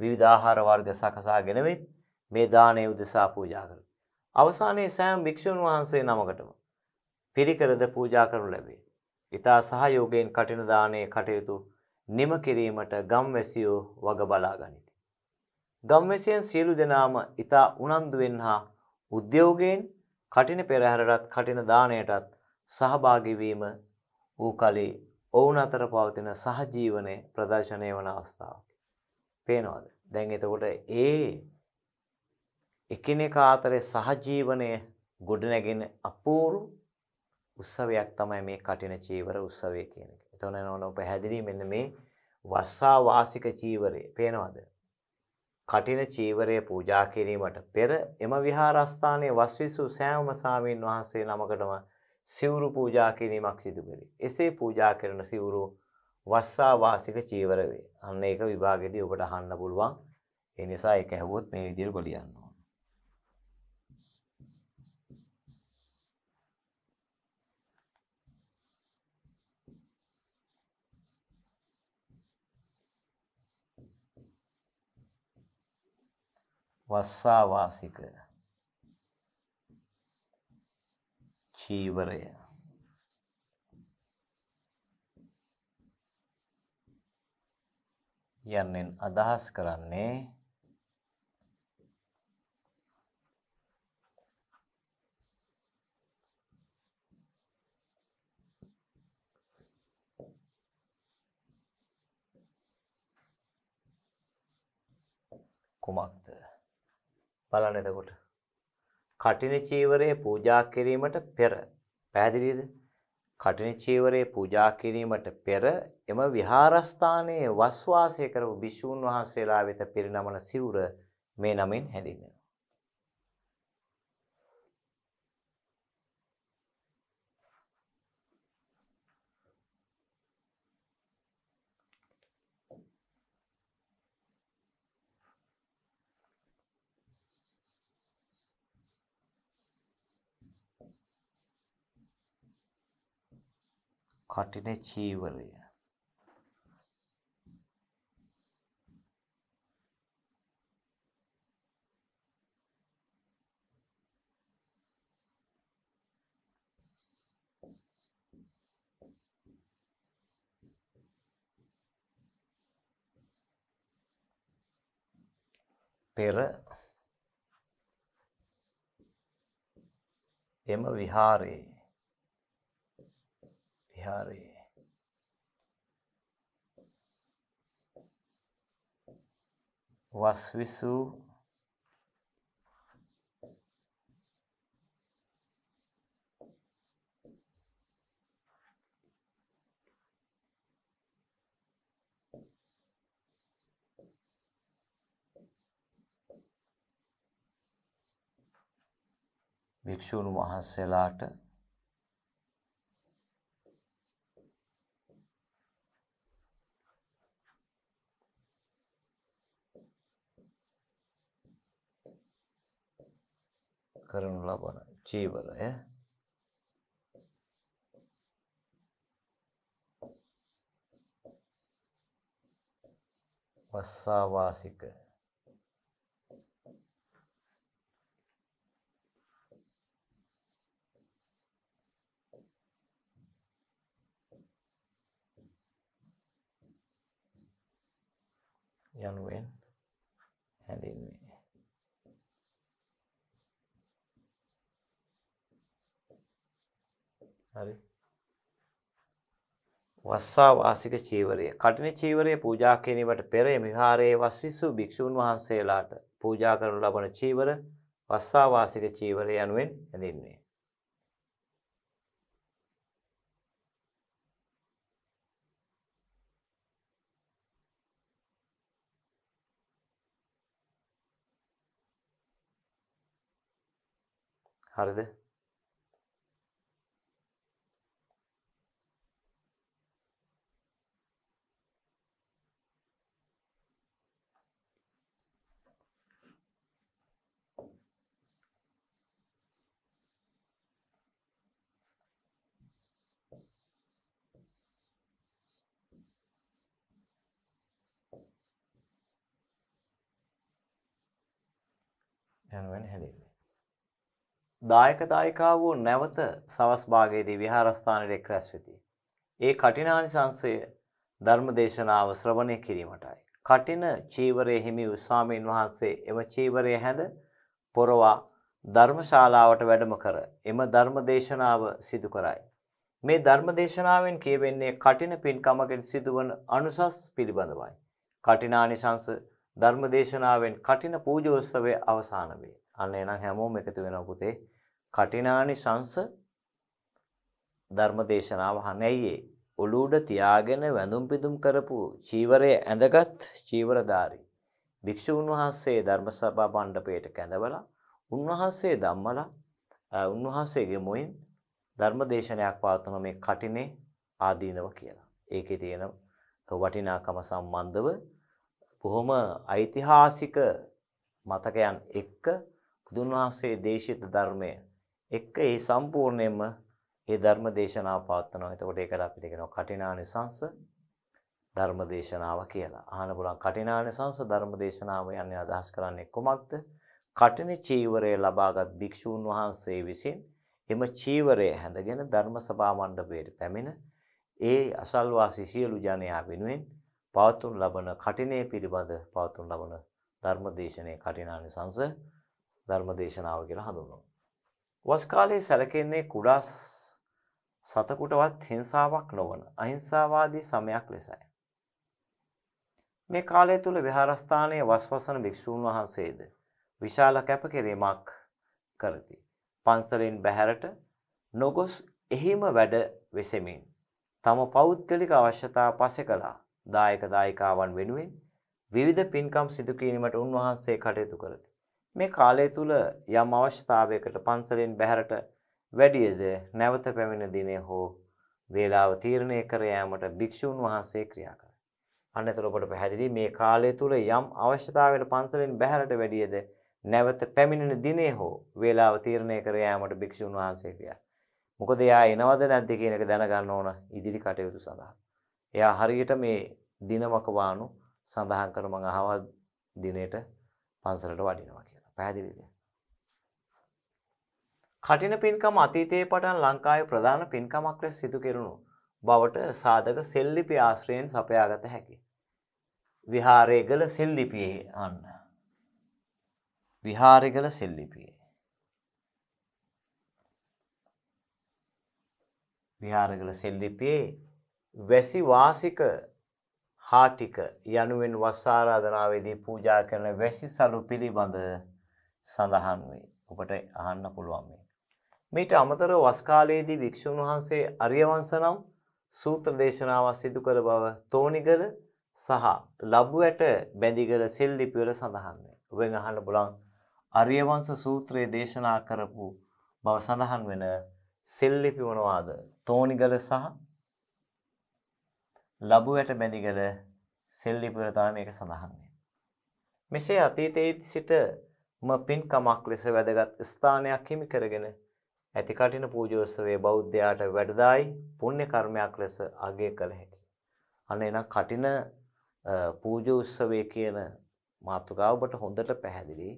විවිධ ආහාර වර්ග සකසාගෙන වෙත් මේ දානය උදෙසා පූජා කරයි. අවසානයේ සෑම භික්ෂුන් වහන්සේ නමකටම පිරිකරද පූජා කරනු ලැබේ. ඊතා සහයෝගයෙන් කටින දානයේ කටයුතු නිම කිරීමට ගම්වැසියෝ වග බලා ගනිති. ගම්වැසියන් සියලු දෙනාම ඊතා උනන්දුවෙන් හා උද්‍යෝගයෙන් කටින පෙරහැරටත් කටින දාණයටත් සහභාගී වීම වූ කලී ඔවුන් අතර පවතින සහජීවනයේ ප්‍රදර්ශනය වන අවස්ථාවක්. පේනවද? දැන් එතකොට ඒ එකිනෙකා අතරේ සහජීවනය ගොඩනැගෙන අපූරු උත්සවයක් තමයි මේ කටින චීවර උත්සවය කියන එක. එතකොට නෝන පැහැදිලි මෙන්න මේ වස්සා වාසික චීවරය. පේනවද? කටින චීවරය පූජා කිරීමට පෙර එම විහාරස්ථානයේ වස්විසු සෑම සාමීන් වහන්සේ නමකටම සිවුරු පූජා කිරීමක් සිදු කෙරේ. එසේ පූජා කරන සිවුරු වස්සා වාසික චීවර වේ. අන්න ඒක විභාගෙදී ඔබට අහන්න පුළුවන්. ඒ නිසා ඒක ඇහුවොත් මේ විදිහට ගොලියන්න. වස්සාවාසික චීවරය යන්නෙන් අදහස් කරන්නේ කුමක්ද බලන්න එතකොට. කටින චීවරය පූජා කිරීමට පෙර පැහැදිලිද? කටින චීවරය පූජා කිරීමට පෙර එම විහාරස්ථානයේ වස්වාසය කරපු භික්ෂූන් වහන්සේලා වෙත පිරිනමන සිවුර මේ නමින් හැඳින්වෙනවා. කටින චීවරය පෙර එම විහාරයේ විහාරයේ වස්විසු භික්ෂූන් වහන්සේලාට කරනු ලබන චීවරය වස්සාවාසික යනුවෙන් හැඳින්වේ වස්සා වාසික චීවරය. කටින චීවරය පූජා කිරීමට පෙර විහාරයේ වස්විසු භික්ෂුන් වහන්සේලාට පූජා කරනු ලබන චීවර වස්සා වාසික චීවරය යනුවෙන් හැඳින්වේ. හරිද? දායක දායිකාවෝ නැවත සවස් භාගයේදී විහාරස්ථානයේ එක් රැස් වෙති. ඒ කටිනානිසංශය ධර්මදේශනාව ශ්‍රවණය කිරීමටයි. කටින චීවරයේ හිමි වූ ස්වාමීන් වහන්සේ එම චීවරය හැඳ පොරවා ධර්මශාලාවට වැඩම කර එම ධර්මදේශනාව සිදු කරයි. මේ ධර්මදේශනාවෙන් කියවෙන්නේ කටින පින්කමකින් සිදුවන අනුසස් පිළිබඳවයි. කටිනානිසංශ ධර්මදේශනාවෙන් කටින පූජෝත්සවය අවසාන වේ. අන්න එනම් හැමෝම එකතු වෙනවා පුතේ. කටිනානි සංස ධර්මදේශනාව හනැයියේ ඔලූඩ තියාගෙන වැඳුම් පිදුම් කරපු චීවරය ඇඳගත් චීවරධාරී. භික්‍ෂූන් වහන්සේ ධර්මසභා බණ්ඩපයට කැඳවලා උන්වහන්සේ දම්මල උන්වහන්සේගේ මුයින් ධර්මදේශනයක් පාතන මේ කටිනේ ආදීනව කියලා. ඒකෙ තියෙන වටිනාකම සම්බන්ධව බොහොම ඓතිහාසික මතකයන් එක්ක බුදුන් වහන්සේ දේශිත ධර්මය එක්ක ඒ සම්පූර්ණයෙන්ම ඒ ධර්ම දේශනාව පවත්වනවා. එතකොට ඒකට අපිට කියනවා කටිනානිසංශ ධර්ම දේශනාව කියලා. අහන්න පුළුවන් කටිනානිසංශ ධර්ම දේශනාව යන්නේ අදහස් කරන්නේ කොමක්ද? කටින චීවරය ලබාගත් භික්ෂූන් වහන්සේ විසින් එම චීවරය හැඳගෙන ධර්ම සභා මණ්ඩපයට පැමිණ ඒ අසල්වාසී සියලු ජනයා වෙනුවෙන් පවතුන් ලබන කටිනේ පිළිබඳ පවතුන් ලබන ධර්මදේශනයේ කටිනානිසංස ධර්මදේශනාව කියලා හඳුන්වනවා. වස් කාලයේ සැලකෙන්නේ කුඩා සතකුටවත් හිංසාවක් නොවන අහිංසාවාදී සමයක් ලෙසයි. මේ කාලය තුළ විහාරස්ථානයේ වස්වසන භික්ෂූන් වහන්සේද විශාල කැපකිරීමක් කරති. පන්සලෙන් බැහැරට නොගොස් එහිම වැඩ වෙසෙමින් තම පෞද්ගලික අවශ්‍යතා පසෙ කළා දායක දායිකාවන් වෙනුවෙන් විවිධ පින්කම් සිදු කිරීමට උන්වහන්සේ කටයුතු කරති. මේ කාලය තුල යම් අවශ්‍යතාවයකට පන්සලෙන් බැහැරට වැඩියද නැවත පැමිණ දිනේ හෝ වේලාව තීරණය කර යාමට භික්ෂුන් වහන්සේ ක්‍රියා කරයි. අන්න එතකොට ඔබට පැහැදිලි මේ කාලය තුල යම් අවශ්‍යතාවයකට පන්සලෙන් බැහැරට වැඩියද නැවත පැමිණෙන දිනේ හෝ වේලාව තීරණය කර යාමට භික්ෂුන් වහන්සේ ක්‍රියා. මොකද එයා එනවද නැද්ද කියන එක දැනගන්න ඕන ඉදිරි කටයුතු සඳහා. එයා හරියට මේ දිනවකවානු සඳහන් කර මං අහවල් දිනේට පන්සලට වඩිනවා කියලා. පැහැදිලිද? කටින පින්කම අතීතයේ පටන් ලංකාවේ ප්‍රධාන පින්කමක් ලෙස සිදු කෙරුණු බවට සාධක සෙල්ලිපි ආශ්‍රයෙන් සපයාගත හැකි. විහාරයේගල සෙල්ලිපියේ අන්න. විහාරයේගල සෙල්ලිපියේ. විහාරගල සෙල්ලිපියේ වැසි වාසික හාටික යනුවෙන් වස්සාරාධනාවේදී පූජා කරන වැසි සලු පිළිබඳ සඳහන් වේ. ඔබට අහන්න පුළුවන් මේක. මේට අමතරව වස් කාලයේදී වික්ෂුන් වහන්සේ අරියවංශ නම් සූත්‍ර දේශනාවක් සිදු කළ බව තෝණිගල සහ ලබුඇට බැඳිගල සෙල් ලිපිවල සඳහන් වේ. ඔබෙන් අහන්න පුළුවන් අරියවංශ සූත්‍රයේ දේශනා කරපු බව සඳහන් වෙන සෙල් ලිපි මොනවාද? තෝණිගල සහ ලබුවැට බැඳිගල සෙල්ලිපුර තමයි මේක සඳහන් වෙන්නේ. මෙසේ අතීතයේ සිට ම පින්කමක් ලෙස වැදගත් ස්ථානයක් හිමි කරගෙන ඇති කටින පූජෝත්සවයේ බෞද්ධයාට වැඩදායි පුණ්‍ය කර්මයක් ලෙස අගය කළ හැකි. අන්න එනම් කටින පූජෝත්සවයේ කියන මාතෘකාව ඔබට හොඳට පැහැදිලි.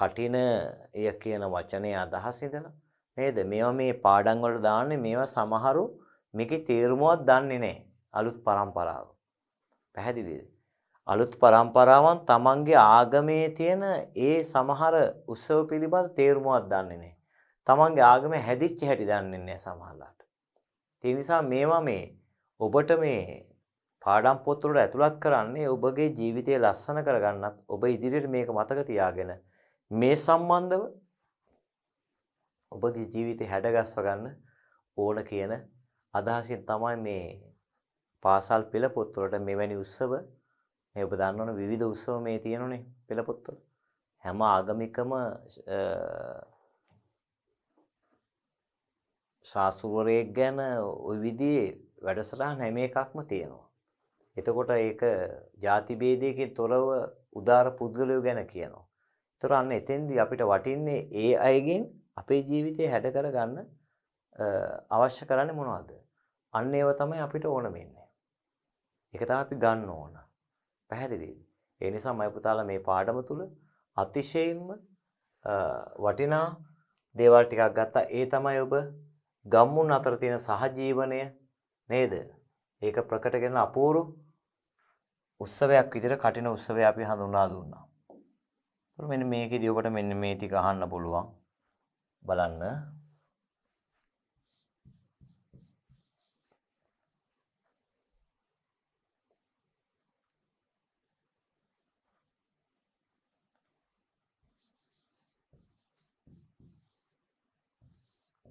කටින ය කියන වචනේ අදහස් ඉඳලා නේද? මේවා මේ පාඩම් වල දාන්නේ මේවා සමහරු මේකේ තේරුමවත් දන්නේ නැහැ. අලුත් પરම්පරාව. පැහැදිලිද? අලුත් પરම්පරාවන් තමන්ගේ ආගමේ තියෙන ඒ සමහර උත්සව පිළිබඳ තේරුමක් දන්නේ නැහැ. තමන්ගේ ආගමේ හැදිච්ච හැටි දන්නේ නැහැ සමහරලාට. ඒ නිසා මේවා මේ ඔබට මේ පාඩම් පොත් වලට ඇතුළත් කරන්නේ ඔබගේ ජීවිතය ලස්සන කරගන්නත් ඔබ ඉදිරියට මේක මතක තියාගෙන මේ සම්බන්ධව ඔබගේ ජීවිතය හැඩගස්ව ගන්න ඕන කියන අදහසින් තමයි මේ පාසල් පෙළ පොත්වලට මෙවැනි උත්සව මේ ඔබ දන්නවනේ විවිධ උත්සව මේ තියෙනනේ පෙළපොත්වල. හැම ආගමිකම සාසුවරයෙක් ගැන ওই විදිහේ වැඩසටහන් හැම එකක්ම තියෙනවා. එතකොට ඒක ಜಾති ભેදයකින් තොරව උදාර පුද්ගලයෝ ගැන කියනවා. ඒතර අන්න එතෙන්දී අපිට වටින්නේ ඒ අයගෙන් අපේ ජීවිතේ හැඩ කරගන්න අවශ්‍ය කරන්නේ මොනවද? අන්න ඒව තමයි අපිට ඕන වෙන්නේ. ඒක තමයි අපි ගන්න ඕන. පැහැදිලිද? ඒ නිසා මම පුතාලා මේ පාඩම තුල අතිශයින්ම වටිනා දේවල් ටිකක් ගත්තා. ඒ තමයි ඔබ ගම්මුන් අතර තියෙන සහජීවනය නේද? ඒක ප්‍රකට කරන අපූරු උත්සවයක් විදිහට කටින උත්සවය අපි හඳුන්වා දුන්නා. ඒතර මෙන්න මේකෙදී ඔබට මෙන්න මේ ටික අහන්න පුළුවන්. බලන්න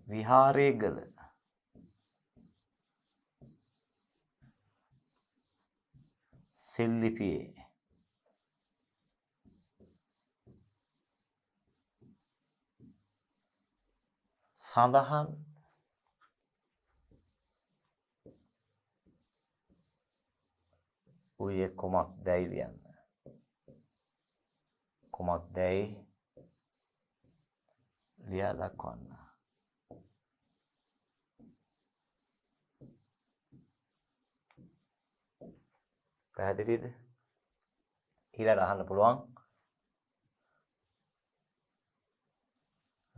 විහාරයේ ගල සෙල්ලිපියේ සඳහන් උයේ කුමක් දැයි වියන්න කුමක් දැයි ලියා දක්වන්න පැහැදිලිද? ඊළඟ අහන්න පුළුවන්.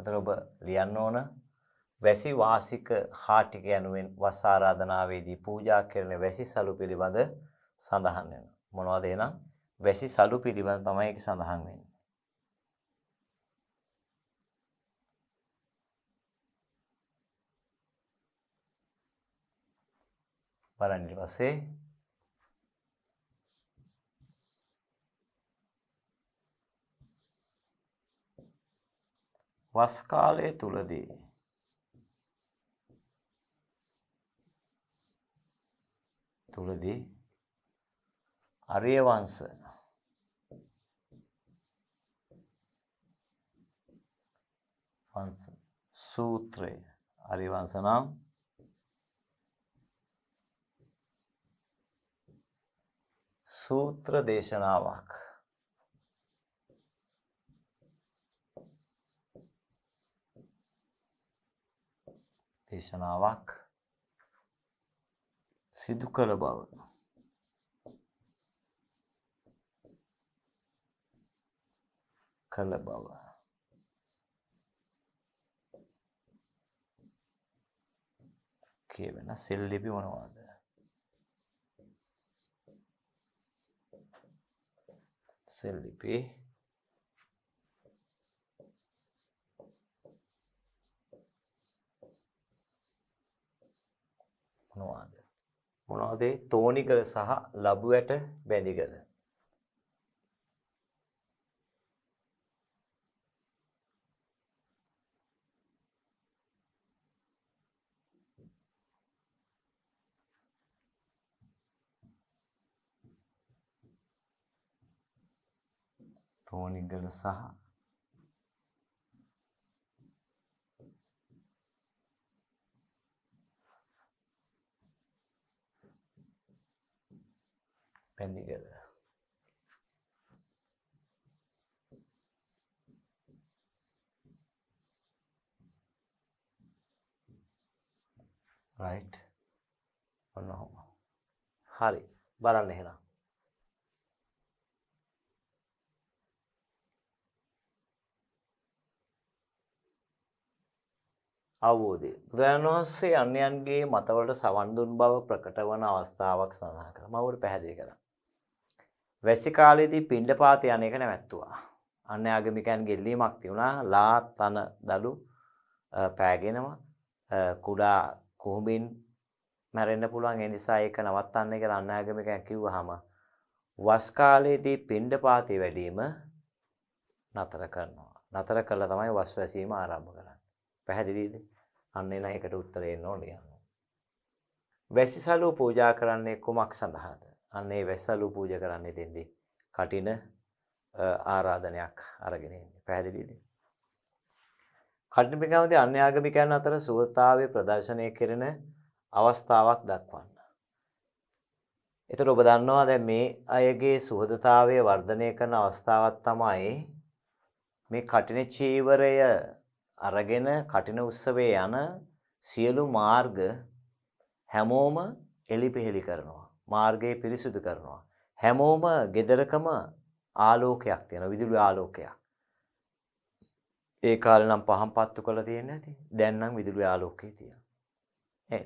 අතන ඔබ ලියන්න ඕන වැසි වාසික හාටික යනුවෙන් වස් ආරාධනාවේදී පූජා කරන වැසි සලු පිළිබඳ සඳහන් වෙනවා. මොනවද එහෙනම්? වැසි සලු පිළිබඳ තමයි ඒක සඳහන් වෙන්නේ. බලන්න ඊට පස්සේ වස් කාලය තුලදී තුලදී arya වංශ වංශ සූත්‍රය arya වංශ නම් සූත්‍ර දේශනාවක් දේශනාවක් සිදු කළ බව කළ බව කියවෙන සෙල් ලිපි මොනවාද සෙල් ලිපි නොවාද මොනවද තෝනිගල සහ ලබුවැට බැඳිගල තෝනිගල සහ පැන්දිගල රයිට් ඔන්න හොම හරි බලන්න එහෙනම් අවබෝධය බුදුරජාණන් වහන්සේ අන්‍යයන්ගේ මතවලට සවන් දුන් බව ප්‍රකට වන අවස්ථාවක් සඳහන් කරා. මම උඩ පැහැදිලි කරා. වැසි කාලේදී පිණ්ඩපාත යන එක නැවැත්තුවා. අන්න ආගමිකයන් ගෙල්ලීමක් තිබුණා. ලා තන දලු පෑගෙනවා. කුඩා කුහුඹින් මැරෙන්න පුළුවන්. ඒ නිසා ඒක නවත්තන්න කියලා අන්න ආගමිකයන් කිව්වහම වස් කාලේදී පිණ්ඩපාතේ වැඩිම නතර කරනවා. නතර කළා තමයි වස් වැසීම ආරම්භ කරන්නේ. පැහැදිලිද? අන්න එන එකට උත්තරේ එන්න ඕනේ. වැසිසලුව පූජා කරන්නේ කුමක් සඳහාද? අන්න ඒ වැස්සලු පූජා කරන්න ඉතින්දී කටින ආරාධනයක් අරගෙන ඉන්නේ. පැහැදිලිද? කටින පිටකමදී අන්‍ය ආගමිකයන් අතර සුවතාවේ ප්‍රදර්ශනය කෙරෙන අවස්ථාවක් දක්වන්න. එතකොට ඔබ දන්නවා දැන් මේ අයගේ සුහදතාවය වර්ධනය කරන අවස්ථාවක් තමයි මේ කටින චීවරය අරගෙන කටින උත්සවයේ යන සියලු මාර්ග හැමෝම එලිපෙහෙලි කරනවා. මාර්ගය පිරිසුදු කරනවා. හැමෝම gederකම ආලෝකයක් තියෙනවා විදුලි ආලෝකයක්. ඒ කාලේ නම් පහන් පත්තු කරලා තියෙන්නේ නැති. දැන් නම් විදුලි ආලෝකයේ තියෙනවා. නේද?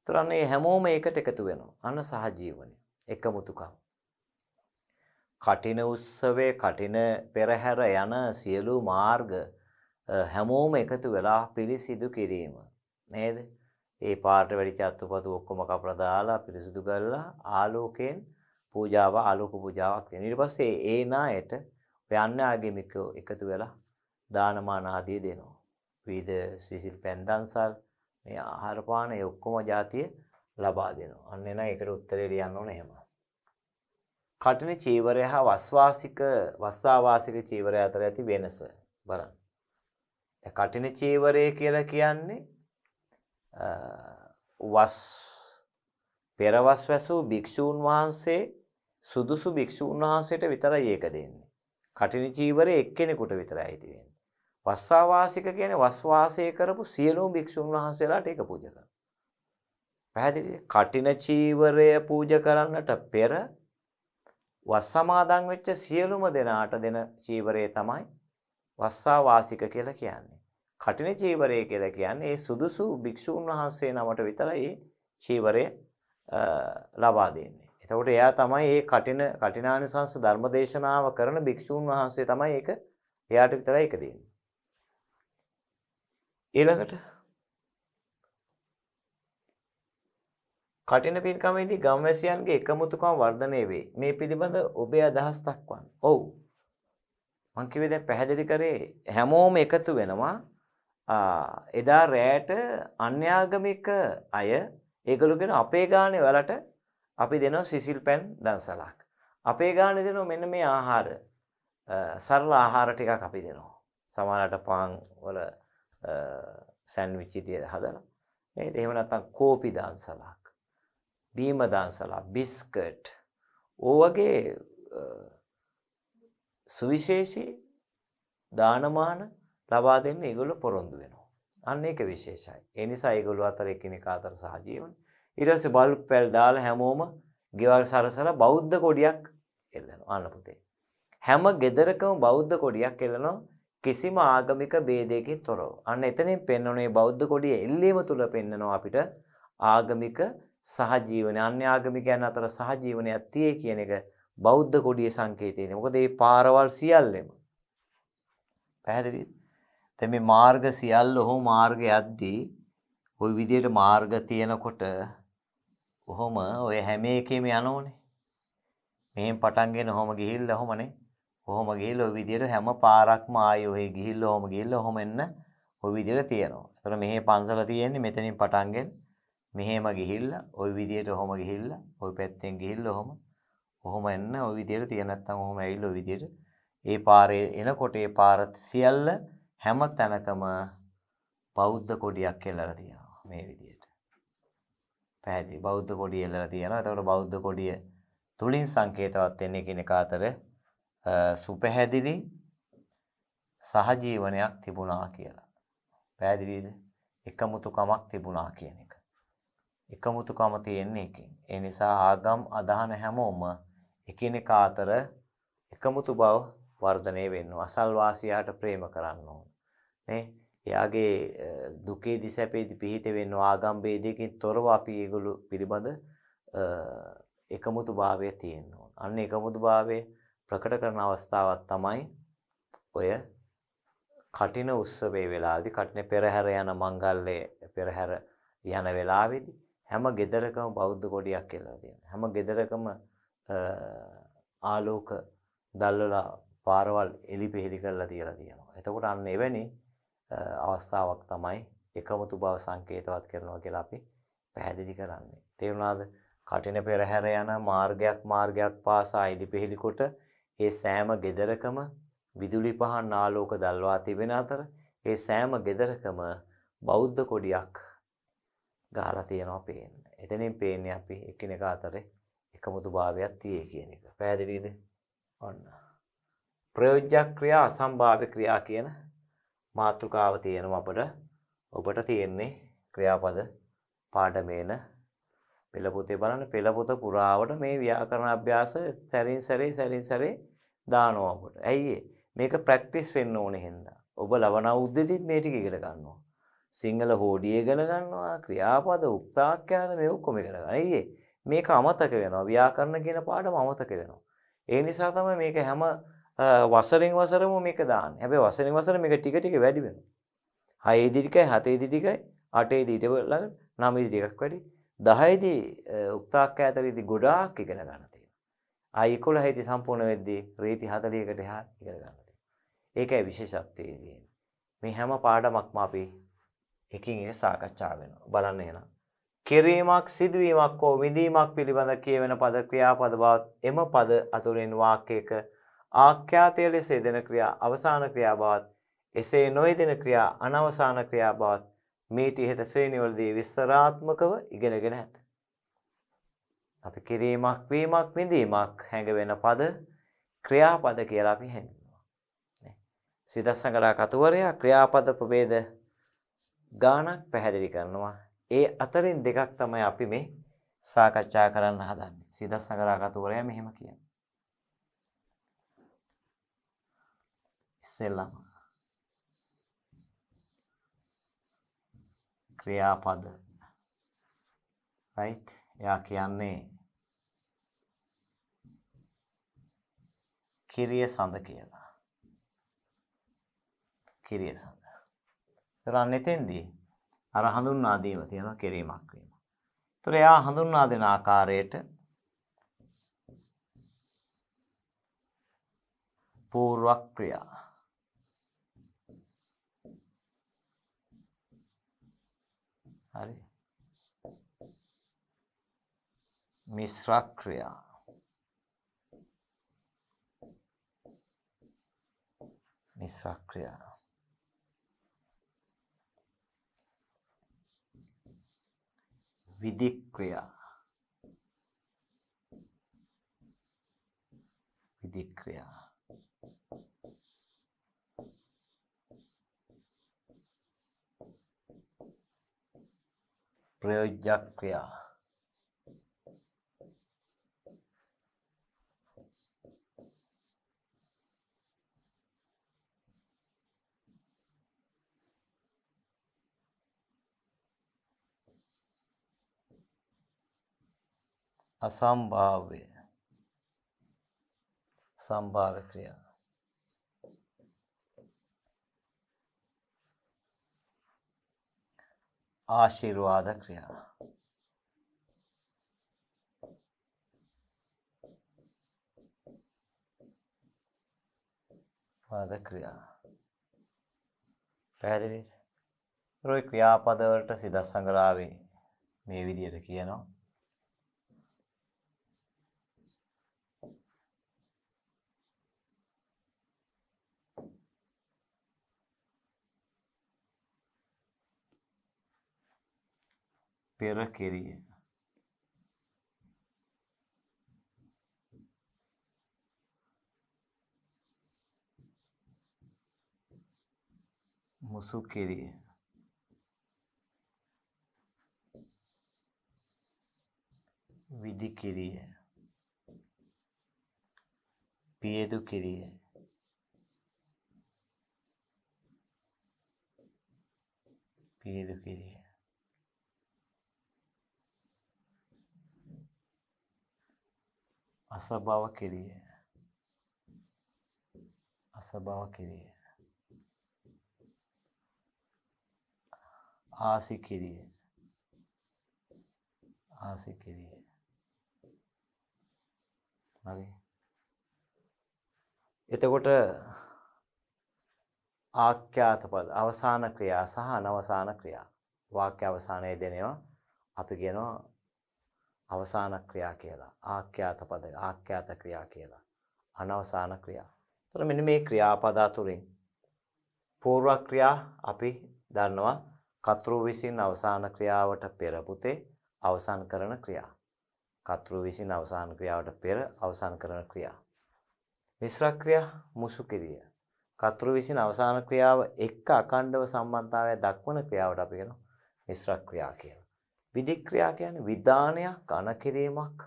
ඒතරන්නේ හැමෝම ඒකට එකතු වෙනවා. අන්න සහජීවනය. එකමුතුකම්. කටින උත්සවේ කටින පෙරහැර යන සියලු මාර්ග හැමෝම එකතු වෙලා පිළිසිදු කිරීම. නේද? ඒ පාට වැඩිච අත්තුපතු ඔක්කොම කපලා දාලා පිරිසිදු කරලා ආලෝකයෙන් පූජාව ආලෝක පූජාවක් දෙනවා. ඊට පස්සේ ඒ නායට යන්න ආගමික එකතු වෙලා දානමාන ආදී දෙනවා. විවිධ සිසිල් පැන්දන්සල් මේ ආහාර පාන ඒ ඔක්කොම જાතිය ලබා දෙනවා. අන්න එන ඒකට උත්තරේ ලියන්න ඕනේ එහෙම. කටින චීවරය හා වස්වාසික වස්සාවාසික චීවරය අතර ඇති වෙනස බලන්න. කටින චීවරය කියලා කියන්නේ වස් පෙරවස් වැසූ භික්ෂූන් වහන්සේ සුදුසු භික්ෂූන් වහන්සේට විතරයි ඒක දෙන්නේ. කටින චීවරය එක්කෙනෙකුට විතරයි ඇති වෙන්නේ. වස්සාවාසික කියන්නේ වස්වාසය කරපු සියලුම භික්ෂූන් වහන්සේලාට ඒක පූජා කරනවා. පැහැදිලිද? කටින චීවරය පූජා කරන්නට පෙර වස් සමාදන් වෙච්ච සියලුම දෙනාට දෙන චීවරය තමයි වස්සාවාසික කියලා කියන්නේ. කටින චීවරය කියලා කියන්නේ ඒ සුදුසු භික්ෂූන් වහන්සේ නමට විතරයි චීවරය ලබා දෙන්නේ. එතකොට එයා තමයි මේ කටින කටිනානිසංස ධර්මදේශනාව කරන භික්ෂූන් වහන්සේ තමයි ඒක එයාට විතරයි ඒක දෙන්නේ. ඊළඟට කටින පින්කමේදී ගම්වැසියන්ගේ එකමුතුකම වර්ධනය වේ. මේ පිළිබඳ ඔබේ අදහස් දක්වන්න. ඔව්. මං කිව්වේ දැන් පැහැදිලි කරේ හැමෝම එකතු වෙනවා එදා රෑට අන්‍යාගමික අය ඒකලුගෙන අපේ ගානය වලට අපි දෙනවා සිසිල් පැන් දන්සලක්. අපේ ගාන දෙනවා මෙන්න මේ ආහාර සරල ආහාර ටිකක් අපි දෙනවා. සමානට පාන් වල සැන්විච්චි තිය හදලා. නේද? එහෙම නැත්නම් කෝපි දන්සලක්. බීම දන්සලක්, බිස්කට්. ඕවගේ සුවිශේෂී දානමාන ලබා දෙන්න ඒගොල්ලෝ පොරොන්දු වෙනවා. අන්න ඒක විශේෂයි. ඒ නිසා ඒගොල්ලෝ අතර එකිනෙකා අතර සහජීවන. ඊට පස්සේ බල්බ් පැල් දාලා හැමෝම ගෙවල් සරසලා බෞද්ධ කොඩියක් එල්ලනවා අන්න පුතේ. හැම ගෙදරකම බෞද්ධ කොඩියක් එල්ලනවා කිසිම ආගමික ભેදයකින් තොරව. අන්න එතනින් පෙන්වන මේ බෞද්ධ කොඩිය එල්ලීම තුල පෙන්වනවා අපිට ආගමික සහජීවනය අන්‍ය ආගමිකයන් අතර සහජීවනයක් තියේ කියන එක බෞද්ධ කොඩියේ සංකේතයනේ. මොකද මේ පාරවල් සියල්ලම පැහැදිලිද? දැන් මේ මාර්ග සියල්ල ඔහොම මාර්ගය යද්දී ওই විදියට මාර්ග තියෙනකොට ඔහොම ඔය හැම එකෙම යනෝනේ. මෙහෙන් පටන්ගෙන ඔහොම ගිහිල්ලා ඔහොමනේ. ඔහොම ගිහිල්ලා ওই විදියට හැම පාරක්ම ආයෙ ඔය ගිහිල්ලා ඔහොම ගිහිල්ලා ඔහොම එන්න ওই විදියට තියෙනවා. ඒතර මෙහි පන්සල තියෙන්නේ මෙතනින් පටන්ගෙන මෙහෙම ගිහිල්ලා ওই විදියට ඔහොම ගිහිල්ලා ওই පැත්තෙන් ගිහිල්ලා ඔහොම ඔහොම එන්න ওই විදියට තිය නැත්නම් ඔහොම ඇවිල්ලා ওই විදියට ඒ පාරේ එනකොට ඒ පාර සියල්ල හැම තැනකම බෞද්ධ කොඩියක් එල්ලලා තියෙනවා මේ විදිහට. පැහැදිලි බෞද්ධ කොඩිය එල්ලලා තියෙනවා. එතකොට බෞද්ධ කොඩිය තුලින් සංකේතවත් වෙන්නේ කෙනෙක් අතර සුපැහැදිලි සහජීවනයක් තිබුණා කියලා. පැහැදිලිද? එකමුතුකමක් තිබුණා කියන එක. එකමුතුකම තියෙන්නේ එකෙන්. ඒ නිසා ආගම් අදහන හැමෝම එකිනෙකා අතර එකමුතු බව වර්ධනය වෙන්න. අසල්වාසියාට ප්‍රේම කරන්න ඕන. නේ එයාගේ දුකේදි සැපේදි පිහිට වෙන්න ආගම් ભેදයකින් තොරව අපි ඒගොල්ලෝ පිළිබඳ එකමුතු භාවය තියෙන්න ඕන. අන්න එකමුතු භාවය ප්‍රකට කරන අවස්ථාවක් තමයි ඔය කටින උත්සවයේ වෙලාවේදී කටින පෙරහැර යන මංගල්‍යයේ පෙරහැර යන වෙලාවේදී හැම ගෙදරකම බෞද්ධ කොඩියක් කියලා දෙනවා. හැම ගෙදරකම ආලෝක දැල්වලා පාරවල් එලි පෙහෙලි කරලා තියලා තියෙනවා. එතකොට අන්න එවැනි අවස්ථාවක් තමයි එකමුතු බව සංකේතවත් කරනවා කියලා අපි පැහැදිලි කරන්නේ. තේරුණාද? කටින පෙරහැර යන මාර්ගයක් මාර්ගයක් පාසා ඉදිපෙහෙලි කොට ඒ සෑම ගෙදරකම විදුලි පහන් ආලෝක දල්වා තිබෙන අතර ඒ සෑම ගෙදරකම බෞද්ධ කොඩියක් ගහලා තියෙනවා පේන්න. එතනින් පේන්නේ අපි එකිනෙකා අතරේ එකමුතුභාවයක් තියේ කියන එක. පැහැදිලිද? ඔන්න. ප්‍රයෝජ්‍ය ක්‍රියා අසම්භාව්‍ය ක්‍රියා කියන මාතෘකාව තියෙනවා අපට ඔබට තියෙන්නේ ක්‍රියාපද පාඩමේන පෙළපොතේ බලන්න පෙළපොත පුරාවට මේ ව්‍යාකරණ අභ්‍යාස සැරින් සැරේ සැරින් සැරේ දානවා අපට. ඇයි මේක ප්‍රැක්ටිස් වෙන්න ඕනේ හින්දා. ඔබ ලබන අවුද්දෙදි මේ ටික ඉගෙන ගන්නවා. සිංහල හෝඩිය ඉගෙන ගන්නවා, ක්‍රියාපද, උක්තාඛ්‍යාන මේ ඔක්කොම ඉගෙන ගන්න. ඇයි මේක අමතක වෙනවා. ව්‍යාකරණ කියන පාඩම අමතක වෙනවා. ඒ නිසා තමයි මේක හැම වසරෙන් වසරම මේක දාන්න හැබැයි වසරෙන් වසර මේක ටික ටික වැඩි වෙනවා 6 ඉදි ටිකයි 7 ඉදි ටිකයි 8 ඉදි ටික ළඟ 9 ඉදි ටිකක් වැඩි 10 ඉදි උක්තාක්ක ඇතර ඉදි ගොඩාක් ඉගෙන ගන්න තියෙනවා ආයි 11 ඉදි සම්පූර්ණ වෙද්දී රීති 40කට එහා ඉගෙන ගන්න තියෙනවා ඒකයි විශේෂත්වය තියෙන්නේ මේ හැම පාඩමක්ම අපි එකින් එක සාකච්ඡා වෙනවා බලන්න එහෙනම් කිරීමක් සිදුවීමක් හෝ විඳීමක් පිළිබඳ කියවෙන පද ක්‍රියාපද බවත් එම පද අතුරෙන් වාක්‍යයක ආඛ්‍යාතය ලෙස යෙදෙන ක්‍රියා අවසාන ක්‍රියා බවත් එසේ නොයෙදෙන ක්‍රියා අනවසාන ක්‍රියා බවත් මේට ඉහත ශ්‍රේණිවලදී විස්තරාත්මකව ඉගෙනගෙන ඇත. අපි කිරීමක් වීමක් විඳීමක් හැඟවෙන පද ක්‍රියාපද කියලා අපි හැඳින්වනවා. සිතස්සඟරා කතුවරයා ක්‍රියාපද ප්‍රභේද ගානක් පැහැදිලි කරනවා. ඒ අතරින් දෙකක් තමයි අපි මේ සාකච්ඡා කරන්න හදන්නේ. සිතස්සඟරා කතුවරයා මෙහෙම කියනවා. ඉස්සෙල්ලම ක්‍රියාපද right එයා කියන්නේ කිරිය සඳ කියලා කිරිය සඳ කරන්න එතෙන්දී අර හඳුන්වා දීම තියෙන කිරීමක් වීම. ඒතර එයා හඳුන්වා දෙන ආකාරයට පූර්වක්‍රියා अरे मिश्रा क्रिया मिश्रा क्रिया विधि क्रिया विधि क्रिया क्रिया असंभाव्य संभाव्य क्रिया ආශිර්වාද ක්‍රියා. වාද ක්‍රියා. පැහැදිලිද? රොයි ක්‍රියාපද වලට සිදස්සංගරාවේ මේ විදිහට කියනවා. पेरह कैरी है मुसु कैरी है विधि कैरी है पिएदो कैरी है पिएदो कैरी है අසභාව කෙරිය. අසභාව කෙරිය. ආසි කෙරිය. ආසි කෙරිය. මගේ එතකොට ආඛ්‍යාත පද අවසාන ක්‍රියා සහ අනවසාන ක්‍රියා වාක්‍ය අවසානයේ දෙනවා අපි කියනවා අවසාන ක්‍රියා කියලා. ආඛ්‍යාත පද ආඛ්‍යාත ක්‍රියා කියලා. අනවසාන ක්‍රියා. එතකොට මෙන්න මේ ක්‍රියාපදා තුලින් పూర్ව ක්‍රියා අපි දන්නවා කතෘ විසින් අවසාන ක්‍රියාවට පෙර පුතේ අවසන් කරන ක්‍රියා. කතෘ විසින් අවසාන ක්‍රියාවට පෙර අවසන් කරන ක්‍රියා. මිශ්‍ර ක්‍රියා මුසු කිරිය. කතෘ විසින් අවසාන ක්‍රියාව එක්ක අකණ්ඩව සම්බන්ධතාවය දක්වන ක්‍රියාවට අපි කියනවා මිශ්‍ර ක්‍රියා කියලා. විධික්‍රියා කියන්නේ විධානයක් අනකිරීමක්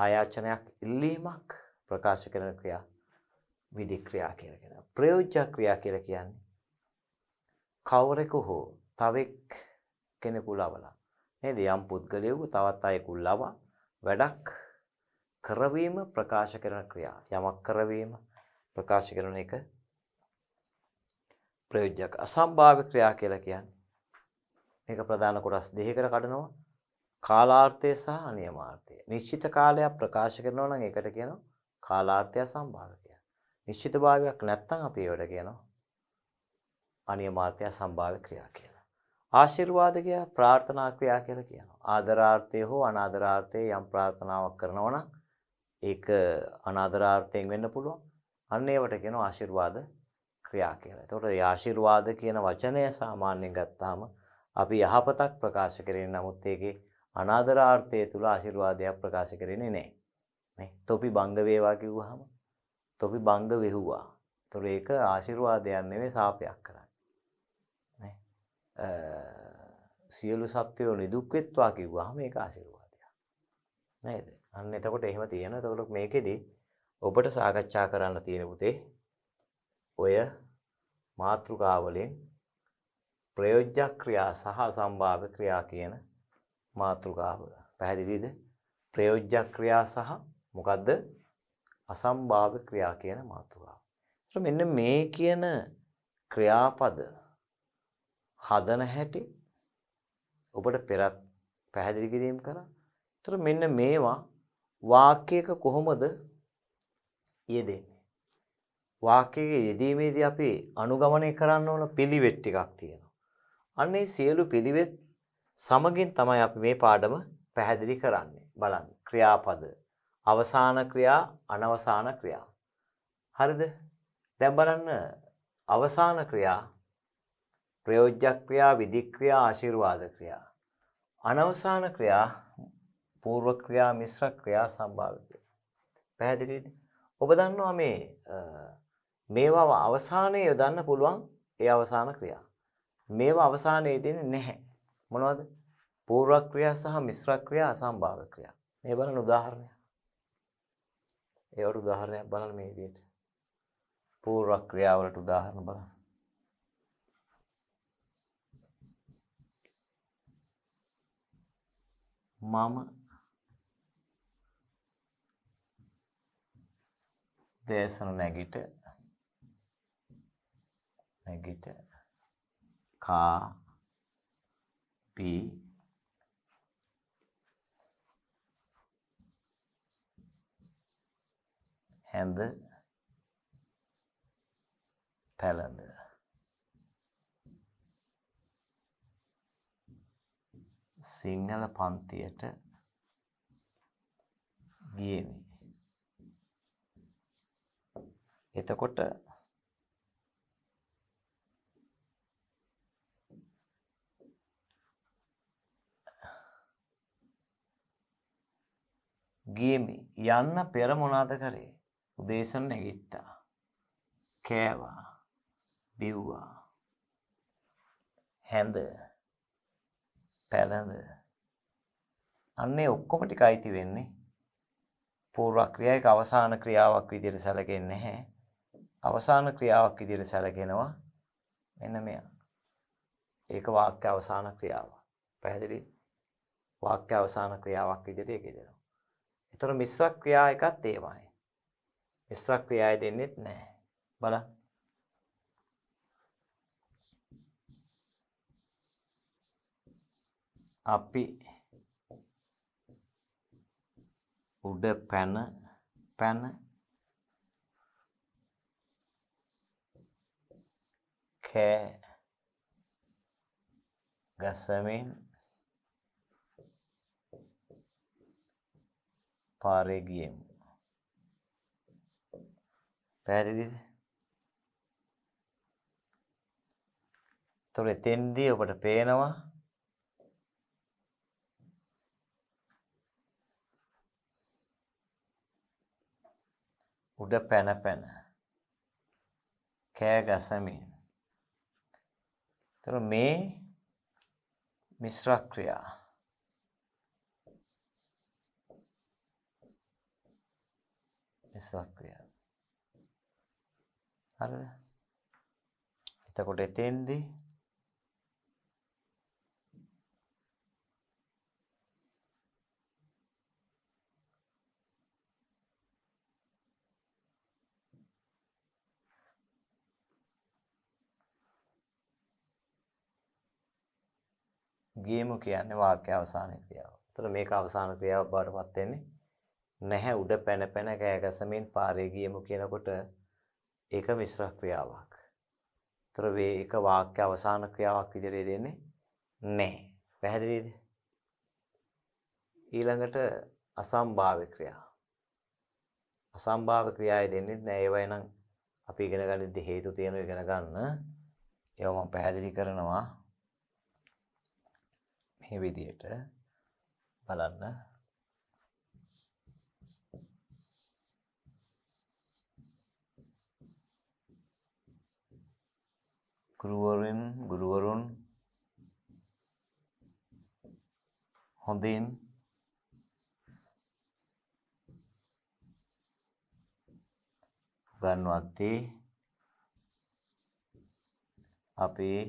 ආයාචනයක් ඉල්ලීමක් ප්‍රකාශ කරන ක්‍රියා විධික්‍රියා කියලා කියනවා. ප්‍රයෝජ්‍ය ක්‍රියා කියලා කියන්නේ කවරෙකු හෝ තවෙක් කෙනෙකු ලවලා නේද යම් පුද්ගලයෙකු තවත් අයෙකු ලවා වැඩක් කරවීම ප්‍රකාශ කරන ක්‍රියා. යමක් කරවීම ප්‍රකාශ කරන එක ප්‍රයෝජ්‍යක අසම්භාව්‍ය ක්‍රියා කියලා කියන්නේ මේක ප්‍රධාන කොටස් දෙකකට කඩනවා. කාලාර්ථය සහ අනියමාර්ථය. නිශ්චිත කාලයක් ප්‍රකාශ කරනවා නම් ඒකට කියනවා කාලාර්ථය සම්භාව්‍ය කියලා. නිශ්චිත භාවයක් නැත්නම් අපි ඒවට කියනවා අනියමාර්ථය සම්භාව්‍ය ක්‍රියා කියලා. ආශිර්වාද කිය ප්‍රාර්ථනා ක්‍රියා කියලා කියනවා. ආදරාර්ථය හෝ අනාදරාර්ථය යම් ප්‍රාර්ථනාවක් කරනවා නම් ඒක අනාදරාර්ථයෙන් වෙන්න පුළුවන්. අන්න ඒවට කියනවා ආශිර්වාද ක්‍රියා කියලා. එතකොට ආශිර්වාද කියන වචනය සාමාන්‍යයෙන් ගත්තාම අපි යහපතක් ප්‍රකාශ කරන්නේ නමුත් ඒකේ අනාදරාර්ථය තුල ආශිර්වාදයක් ප්‍රකාශ කරන්නේ නැහැ. නේ? තොපි බංග වේවා කිව්වහම තොපි බංග වෙහුවා. ඒතොර ඒක ආශිර්වාදයක් නෙවෙයි සාපයක් කරන්නේ. නේ? සියලු සත්වයෝ නිදුක් වෙත්වා කිව්වහම ඒක ආශිර්වාදයක්. නේද? අන්න එතකොට එහෙම තියෙනවා. එතකොට මේකෙදි ඔබට සාකච්ඡා කරන්න තියෙන පුතේ ඔය මාත්‍රිකාවලෙන් ප්‍රයෝජ්‍ය ක්‍රියා සහ සම්භාව්‍ය ක්‍රියා කියන මාතෘකාව. පැහැදිලිද? ප්‍රයෝජ්‍ය ක්‍රියා සහ මොකද්ද? අසම්භාව්‍ය ක්‍රියා කියන මාතෘකාව. ඒත් මෙන්න මේ කියන ක්‍රියාපද හදන හැටි ඔබට පෙරත් පැහැදිලි කිරීම කරා. ඒතර මෙන්න මේවා වාක්‍යයක කොහොමද යෙදෙන්නේ? වාක්‍යයේ යෙදීමේදී අපි අනුගමනය කරන්න ඕන පිළිවෙත් ටිකක් තියෙනවා. අන්නේ සියලු පිළිවෙත් සමගින් තමයි අපි මේ පාඩම පැහැදිලි කරන්නේ. බලන්න. ක්‍රියාපද. අවසාන ක්‍රියා, අනවසාන ක්‍රියා. හරිද? දැන් බලන්න අවසාන ක්‍රියා ප්‍රයෝජ්‍ය ක්‍රියා, විධික්‍රියා, ආශිර්වාද ක්‍රියා. අනවසාන ක්‍රියා පූර්ව ක්‍රියා, මිශ්‍ර ක්‍රියා, සම්භාව්‍ය ක්‍රියා. පැහැදිලිද? ඔබ දන්නවා මේ මේවා අවසානයේ යොදන්න පුළුවන් ඒ අවසාන ක්‍රියා. මේවා අවසානයේ දෙන්නේ නැහැ. මොනවද? පූර්ව ක්‍රියා සහ මිශ්‍ර ක්‍රියා අසම්භාව ක්‍රියා. මේ බලන උදාහරණය. ඒවට උදාහරණයක් බලන්න මේ විදිහට. පූර්ව ක්‍රියා වලට උදාහරණ බලන්න. මම දේශන නැගිට නැගිට කා පි හැඳ පැළඳ සිංහල පන්තියට ගියමි. එතකොට ගියමි යන්න පෙර මොනාද කරේ උදේසන නැගිට්ටා කෑවා බිව්වා හැඳ පැළඳ අන්නේ ඔක්කොම ටික අයිති වෙන්නේ පූර්වක්‍රියායක අවසාන ක්‍රියාවක් විදිහට සැලකෙන්නේ නැහැ අවසාන ක්‍රියාවක් විදිහට සැලකෙනවා මෙන්න මෙයා ඒක වාක්‍ය අවසාන ක්‍රියාව පැහැදිලි වාක්‍ය අවසාන ක්‍රියාවක් විදිහට ඒක දෙනවා ඒතර මිශ්‍ර ක්‍රියා එකත් ඒවයි. මිශ්‍ර ක්‍රියාය දෙන්නෙත් නැහැ. බලන්න. අපි උඩ පැන පැන කෑ ගසමින් පාරේ ගියෙමු. පැහැදිලිද? ତොර එතෙන්දී ඔබට පේනවා උඩ පැන පැන කෑ ගසමින් තොර මේ මිශ්‍රක්‍රියා නිස්සක් ක්‍රියාව. හරිද? එතකොට එතෙන්දී ගේමු කියන්නේ වාක්‍ය අවසාන ක්‍රියාව. එතකොට මේක අවසාන ක්‍රියාව බාරපත් වෙන්නේ නැහැ උඩ පැන පැන කෑගසමින් පාරේ ගියමු කියනකොට ඒක මිශ්‍ර ක්‍රියාවක්. ඒතර වේ එක වාක්‍ය අවසාන ක්‍රියාවක් විදිහට දෙන්නේ නැහැ. පැහැදිලිද? ඊළඟට අසම්භාව්‍ය ක්‍රියා. අසම්භාව්‍ය ක්‍රියාය දෙන්නේ නැහැ. ඒව එනම් අපි ඉගෙන ගන්නදී හේතු තියෙන ඉගෙන ගන්න. ඒව මම පැහැදිලි කරනවා. මේ විදිහට බලන්න ගුරුවරුන් ගුරුවරුන් හොඳින් ගන්නවත්තේ අපේ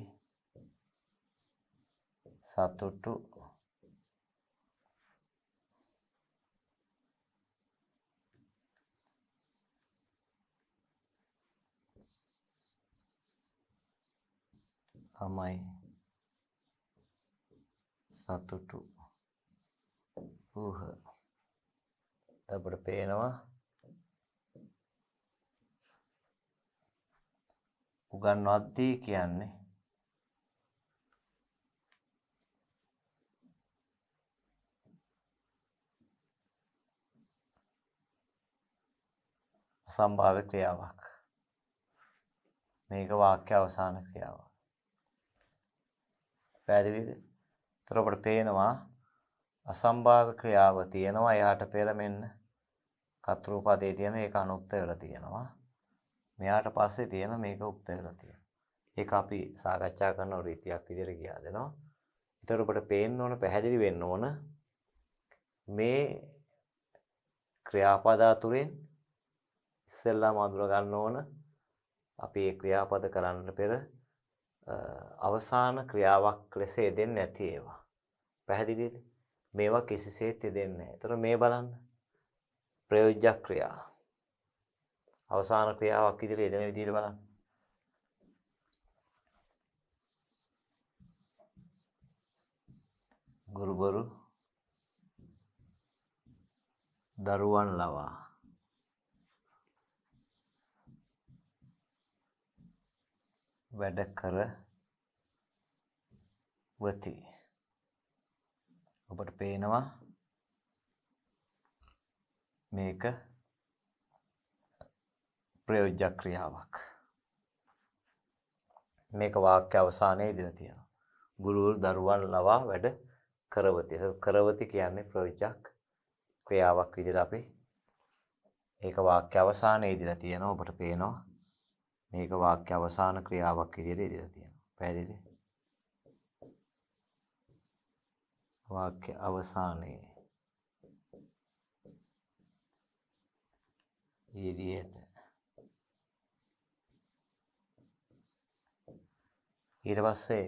සතුටු තමයි සතුටු වූහ. අපිට පේනවා උගන්වද්දී කියන්නේ සම්භාව්‍ය ක්‍රියාවක් මේක වාක්‍ය අවසාන ක්‍රියාවක් පැහැදිලිද? ඒතර අපට පේනවා අසම්භාව්‍ය ක්‍රියාව තියෙනවා එහාට පෙර මෙන්න කතෘපදේ තියෙන ඒක අනුක්ත වෙලා තියෙනවා. මෙයාට පස්සේ තියෙන මේක උක්ත වෙලා තියෙනවා. ඒක අපි සාකච්ඡා කරන රීතියක් විදිහට ගියා දෙනවා. ඒතර අපට පේන්න ඕන පැහැදිලි වෙන්න ඕන මේ ක්‍රියාපදාතුරෙන් ඉස්සෙල්ලාම අඳුර ගන්න ඕන අපි ඒ ක්‍රියාපද කරන්න පෙර අවසාන ක්‍රියාවක් ලෙස යෙදෙන්නේ නැති ඒවා. පැහැදිලිද? මේවා කිසිසේත් යෙදෙන්නේ නැහැ. ඒතර මේ බලන්න. ප්‍රයෝජ්‍ය ක්‍රියා. අවසාන ක්‍රියාවක් ඉදිරියේ යෙදෙන විදිහට බලන්න. ගුරුවරු දරුවන් ලවා වැඩ කර වති ඔබට පේනවා මේක ප්‍රයෝජ්‍ය ක්‍රියාවක් මේක වාක්‍ය අවසානයේ දීලා තියෙනවා ගුරුවරු දරුවන් ලවා වැඩ කරවති කරවති කියන්නේ ප්‍රයෝජ්‍යක් ක්‍රියාවක් විදිහට අපි ඒක වාක්‍ය අවසානයේ දීලා තියෙනවා ඔබට පේනවා මේක වාක්‍ය අවසාන ක්‍රියාවක් විදිහට ඉදලා තියෙනවා. පැහැදිලිද? වාක්‍ය අවසානයේ ඊදී ඇත. ඊට පස්සේ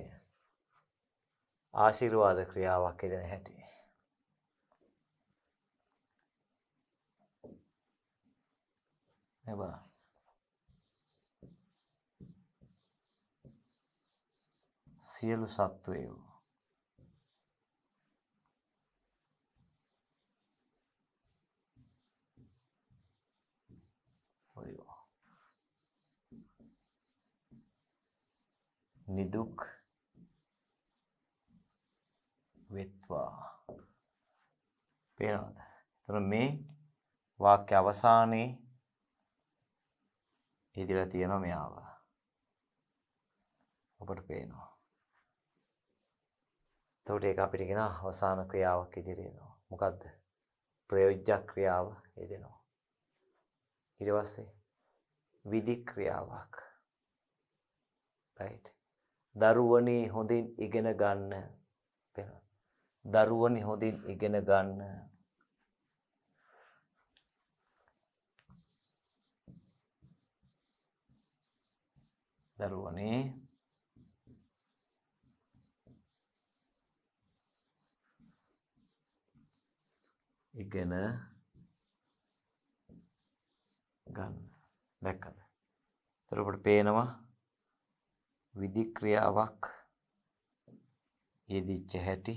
ආශිර්වාද ක්‍රියාවක් ඉදෙන හැටි. නේ බලන්න. සියලු සත්වයෝ ඔයෝ නිදුක් වෙත්වා පේනවද එතන මේ වාක්‍ය අවසානයේ ඉදිරිය තියෙන මෙයාව අපට පේනවා එතකොට ඒක අපිට කියන අවසාන ක්‍රියාවක් ඉදිරියනවා. මොකද්ද? ප්‍රයෝජ්‍ය ක්‍රියාව යෙදෙනවා. ඊට පස්සේ විදි ක්‍රියාවක්. right. දරුවනේ හොඳින් ඉගෙන ගන්න. වෙනවා. දරුවනේ හොඳින් ඉගෙන ගන්න. දරුවනේ ඉගෙන ගන්න. දැක්කද? ඒතර අපිට පේනවා විදි ක්‍රියාවක් යෙදිච්ච හැටි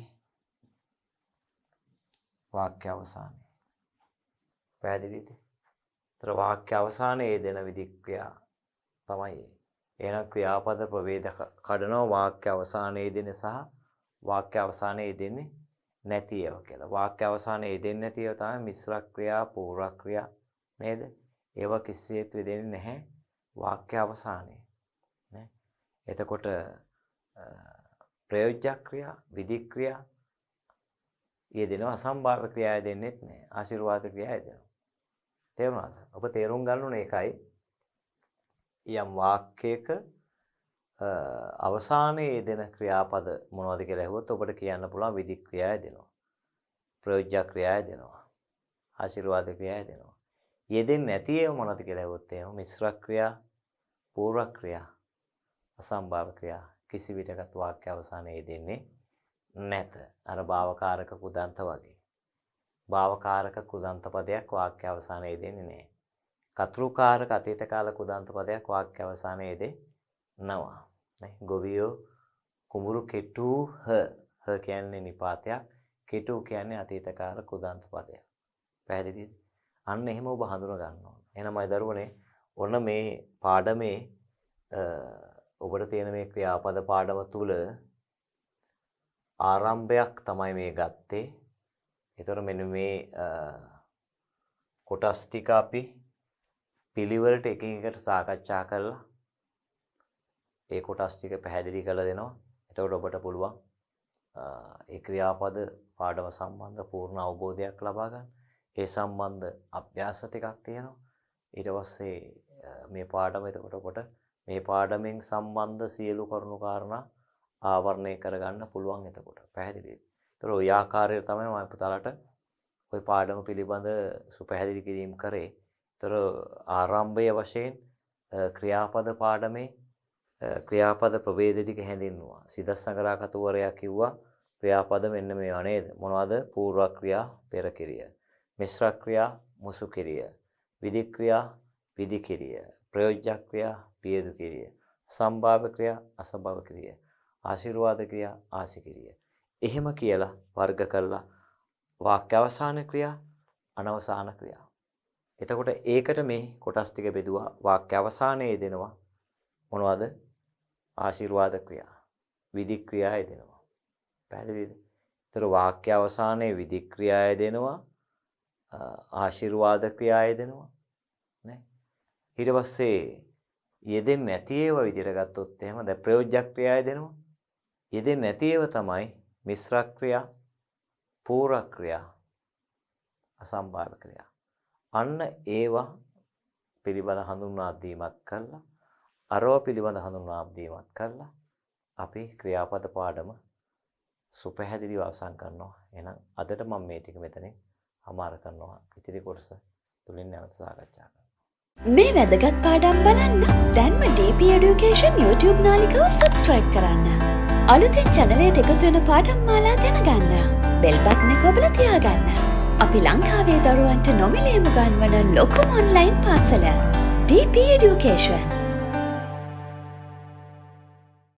වාක්‍ය අවසානයේ. පැහැදිලිද? ඒතර වාක්‍ය අවසානයේ දෙන විදි ක්‍රියා තමයි එහෙනම් ක්‍රියාපද ප්‍රවේද කඩනවා වාක්‍ය අවසානයේදීන සහ වාක්‍ය අවසානයේදීන්නේ නැති ඒවා කියලා. වාක්‍ය අවසානයේ යෙදෙන්නේ නැති ඒවා තමයි මිශ්‍ර ක්‍රියා, පූර්ව ක්‍රියා නේද? ඒවා කිසිසේත් යෙදෙන්නේ නැහැ වාක්‍ය අවසානයේ. නේ? එතකොට ප්‍රයෝජ්‍ය ක්‍රියා, විදි ක්‍රියා යෙදෙනවා අසම්භාව්‍ය ක්‍රියා යෙදෙන්නේත් නැහැ. ආශිර්වාද ක්‍රියා යෙදෙනවා. තේරුණාද? ඔබ තේරුම් ගන්න ඕනේ ඒකයි. යම් වාක්‍යයක අවසානයේ දෙන ක්‍රියාපද මොනවද කියලා ඇහුවොත් ඔබට කියන්න පුළුවන් විධික්‍රියාය දෙනවා. ප්‍රයෝජ්‍ය ක්‍රියාය දෙනවා. ආශිර්වාද ක්‍රියාය දෙනවා. යෙදෙන්නේ නැති ඒවා මොනවද කියලා ඇහුවොත් එහෙම මිශ්‍ර ක්‍රියා, පූර්ව ක්‍රියා, අසම්භාව ක්‍රියා කිසි විටකත් වාක්‍ය අවසානයේ යෙදෙන්නේ නැත. අර භාවකාරක කුදන්ත වගේ. භාවකාරක කුදන්ත පදයක් වාක්‍ය අවසානයේ යෙදෙන්නේ නැහැ. කතෘකාරක අතීත කාල කුදන්ත පදයක් වාක්‍ය අවසානයේ යෙදෙන්නේ නවා ගොවියෝ කුඹුරු කෙටූ හ හ කියන්නේ නිපාතයක් කෙටූ කියන්නේ අතීතකාල කුදන්ත පදයක්. පැහැදිලිද? අන්න එහෙම ඔබ හඳුනා ගන්න ඕන. එහෙනම් මයි දරුවනේ ඔන්න මේ පාඩමේ ඔබට තියෙන මේ ක්‍රියාපද පාඩම තුල ආරම්භයක් තමයි මේ ගත්තේ. ඒතර මෙන්න මේ කොටස් ටික අපි පිළිවෙලට එකින් එකට සාකච්ඡා කරලා ඒ කොටස් ටික පැහැදිලි කරලා දෙනවා. එතකොට ඔබට පුළුවන් ඒ ක්‍රියාපද පාඩම සම්බන්ධ පූර්ණ අවබෝධයක් ලබා ගන්න. ඒ සම්බන්ධ අභ්‍යාස ටිකක් තියෙනවා. ඊට පස්සේ මේ පාඩම එතකොට ඔබට මේ පාඩමෙන් සම්බන්ධ සියලු කරුණු කාරණා ආවරණය කරගන්න පුළුවන් එතකොට. පැහැදිලිද? ඒතර ওই ආකාරයට තමයි මම පුතාලට ওই පාඩම පිළිබඳ සුපැහැදිලි කිරීම කරේ. ඒතර ආරම්භයේ වශයෙන් ක්‍රියාපද පාඩමේ ක්‍රියාපද ප්‍රවේද ටික හැඳින්වුවා. සිදස්සඟරාකතුවරයා කිව්වා ක්‍රියාපද මෙන්න මේවා නේද? මොනවද? පූර්ව ක්‍රියා, පෙර ක්‍රියා, මිශ්‍ර ක්‍රියා, මුසු ක්‍රියා, විදි ක්‍රියා, විදි ක්‍රියා, ප්‍රයෝජ්‍ය ක්‍රියා, පියදු ක්‍රියා, සම්භාව්‍ය ක්‍රියා, අසම්භාව්‍ය ක්‍රියා, ආශිර්වාද ක්‍රියා, ආශි ක්‍රියා. එහෙම කියලා වර්ග කරලා වාක්‍ය අවසාන ක්‍රියා, අනවසාන ක්‍රියා. එතකොට ඒකට මේ කොටස් ටික බෙදුවා වාක්‍ය අවසානයේ දෙනවා මොනවද ආශිර්වාද ක්‍රියා විධික්‍රියා යෙදෙනවා. පැහැදිලිද? ඒතර වාක්‍ය අවසානයේ විධික්‍රියා යෙදෙනවා ආශිර්වාද ක්‍රියා යෙදෙනවා නේ. ඊට පස්සේ යෙදෙන්නේ නැති ඒවා විදිහට ගත්තොත් එහෙම දැන් ප්‍රයෝජ්‍ය ක්‍රියා යෙදෙනවා. යෙදෙන්නේ නැති ඒවා තමයි මිශ්‍ර ක්‍රියා, පූර ක්‍රියා, අසම්භාව ක්‍රියා. අන්න ඒවා පිළිබඳ හඳුන්වා දීමක් කළා අරව පිළිබඳ හඳුන්වාම් දීමත් කරලා අපි ක්‍රියාපද පාඩම සුපැහැදිලිව අවසන් කරනවා. එහෙනම් අදට මම මේ ටික මෙතනින් අමාර කරනවා. ඉතිරි කොටස තුලින් නැවත සාකච්ඡා කරනවා. මේ වැදගත් පාඩම් බලන්න දැන්ම DP Education YouTube නාලිකාව subscribe කරන්න. අලුතෙන් channel එකතු වෙන පාඩම් මාලා දැනගන්න. bell button එක ඔබලා තියාගන්න. අපි ලංකාවේ දරුවන්ට නොමිලේම ගන්වන ලොකුම online පාසල DP Education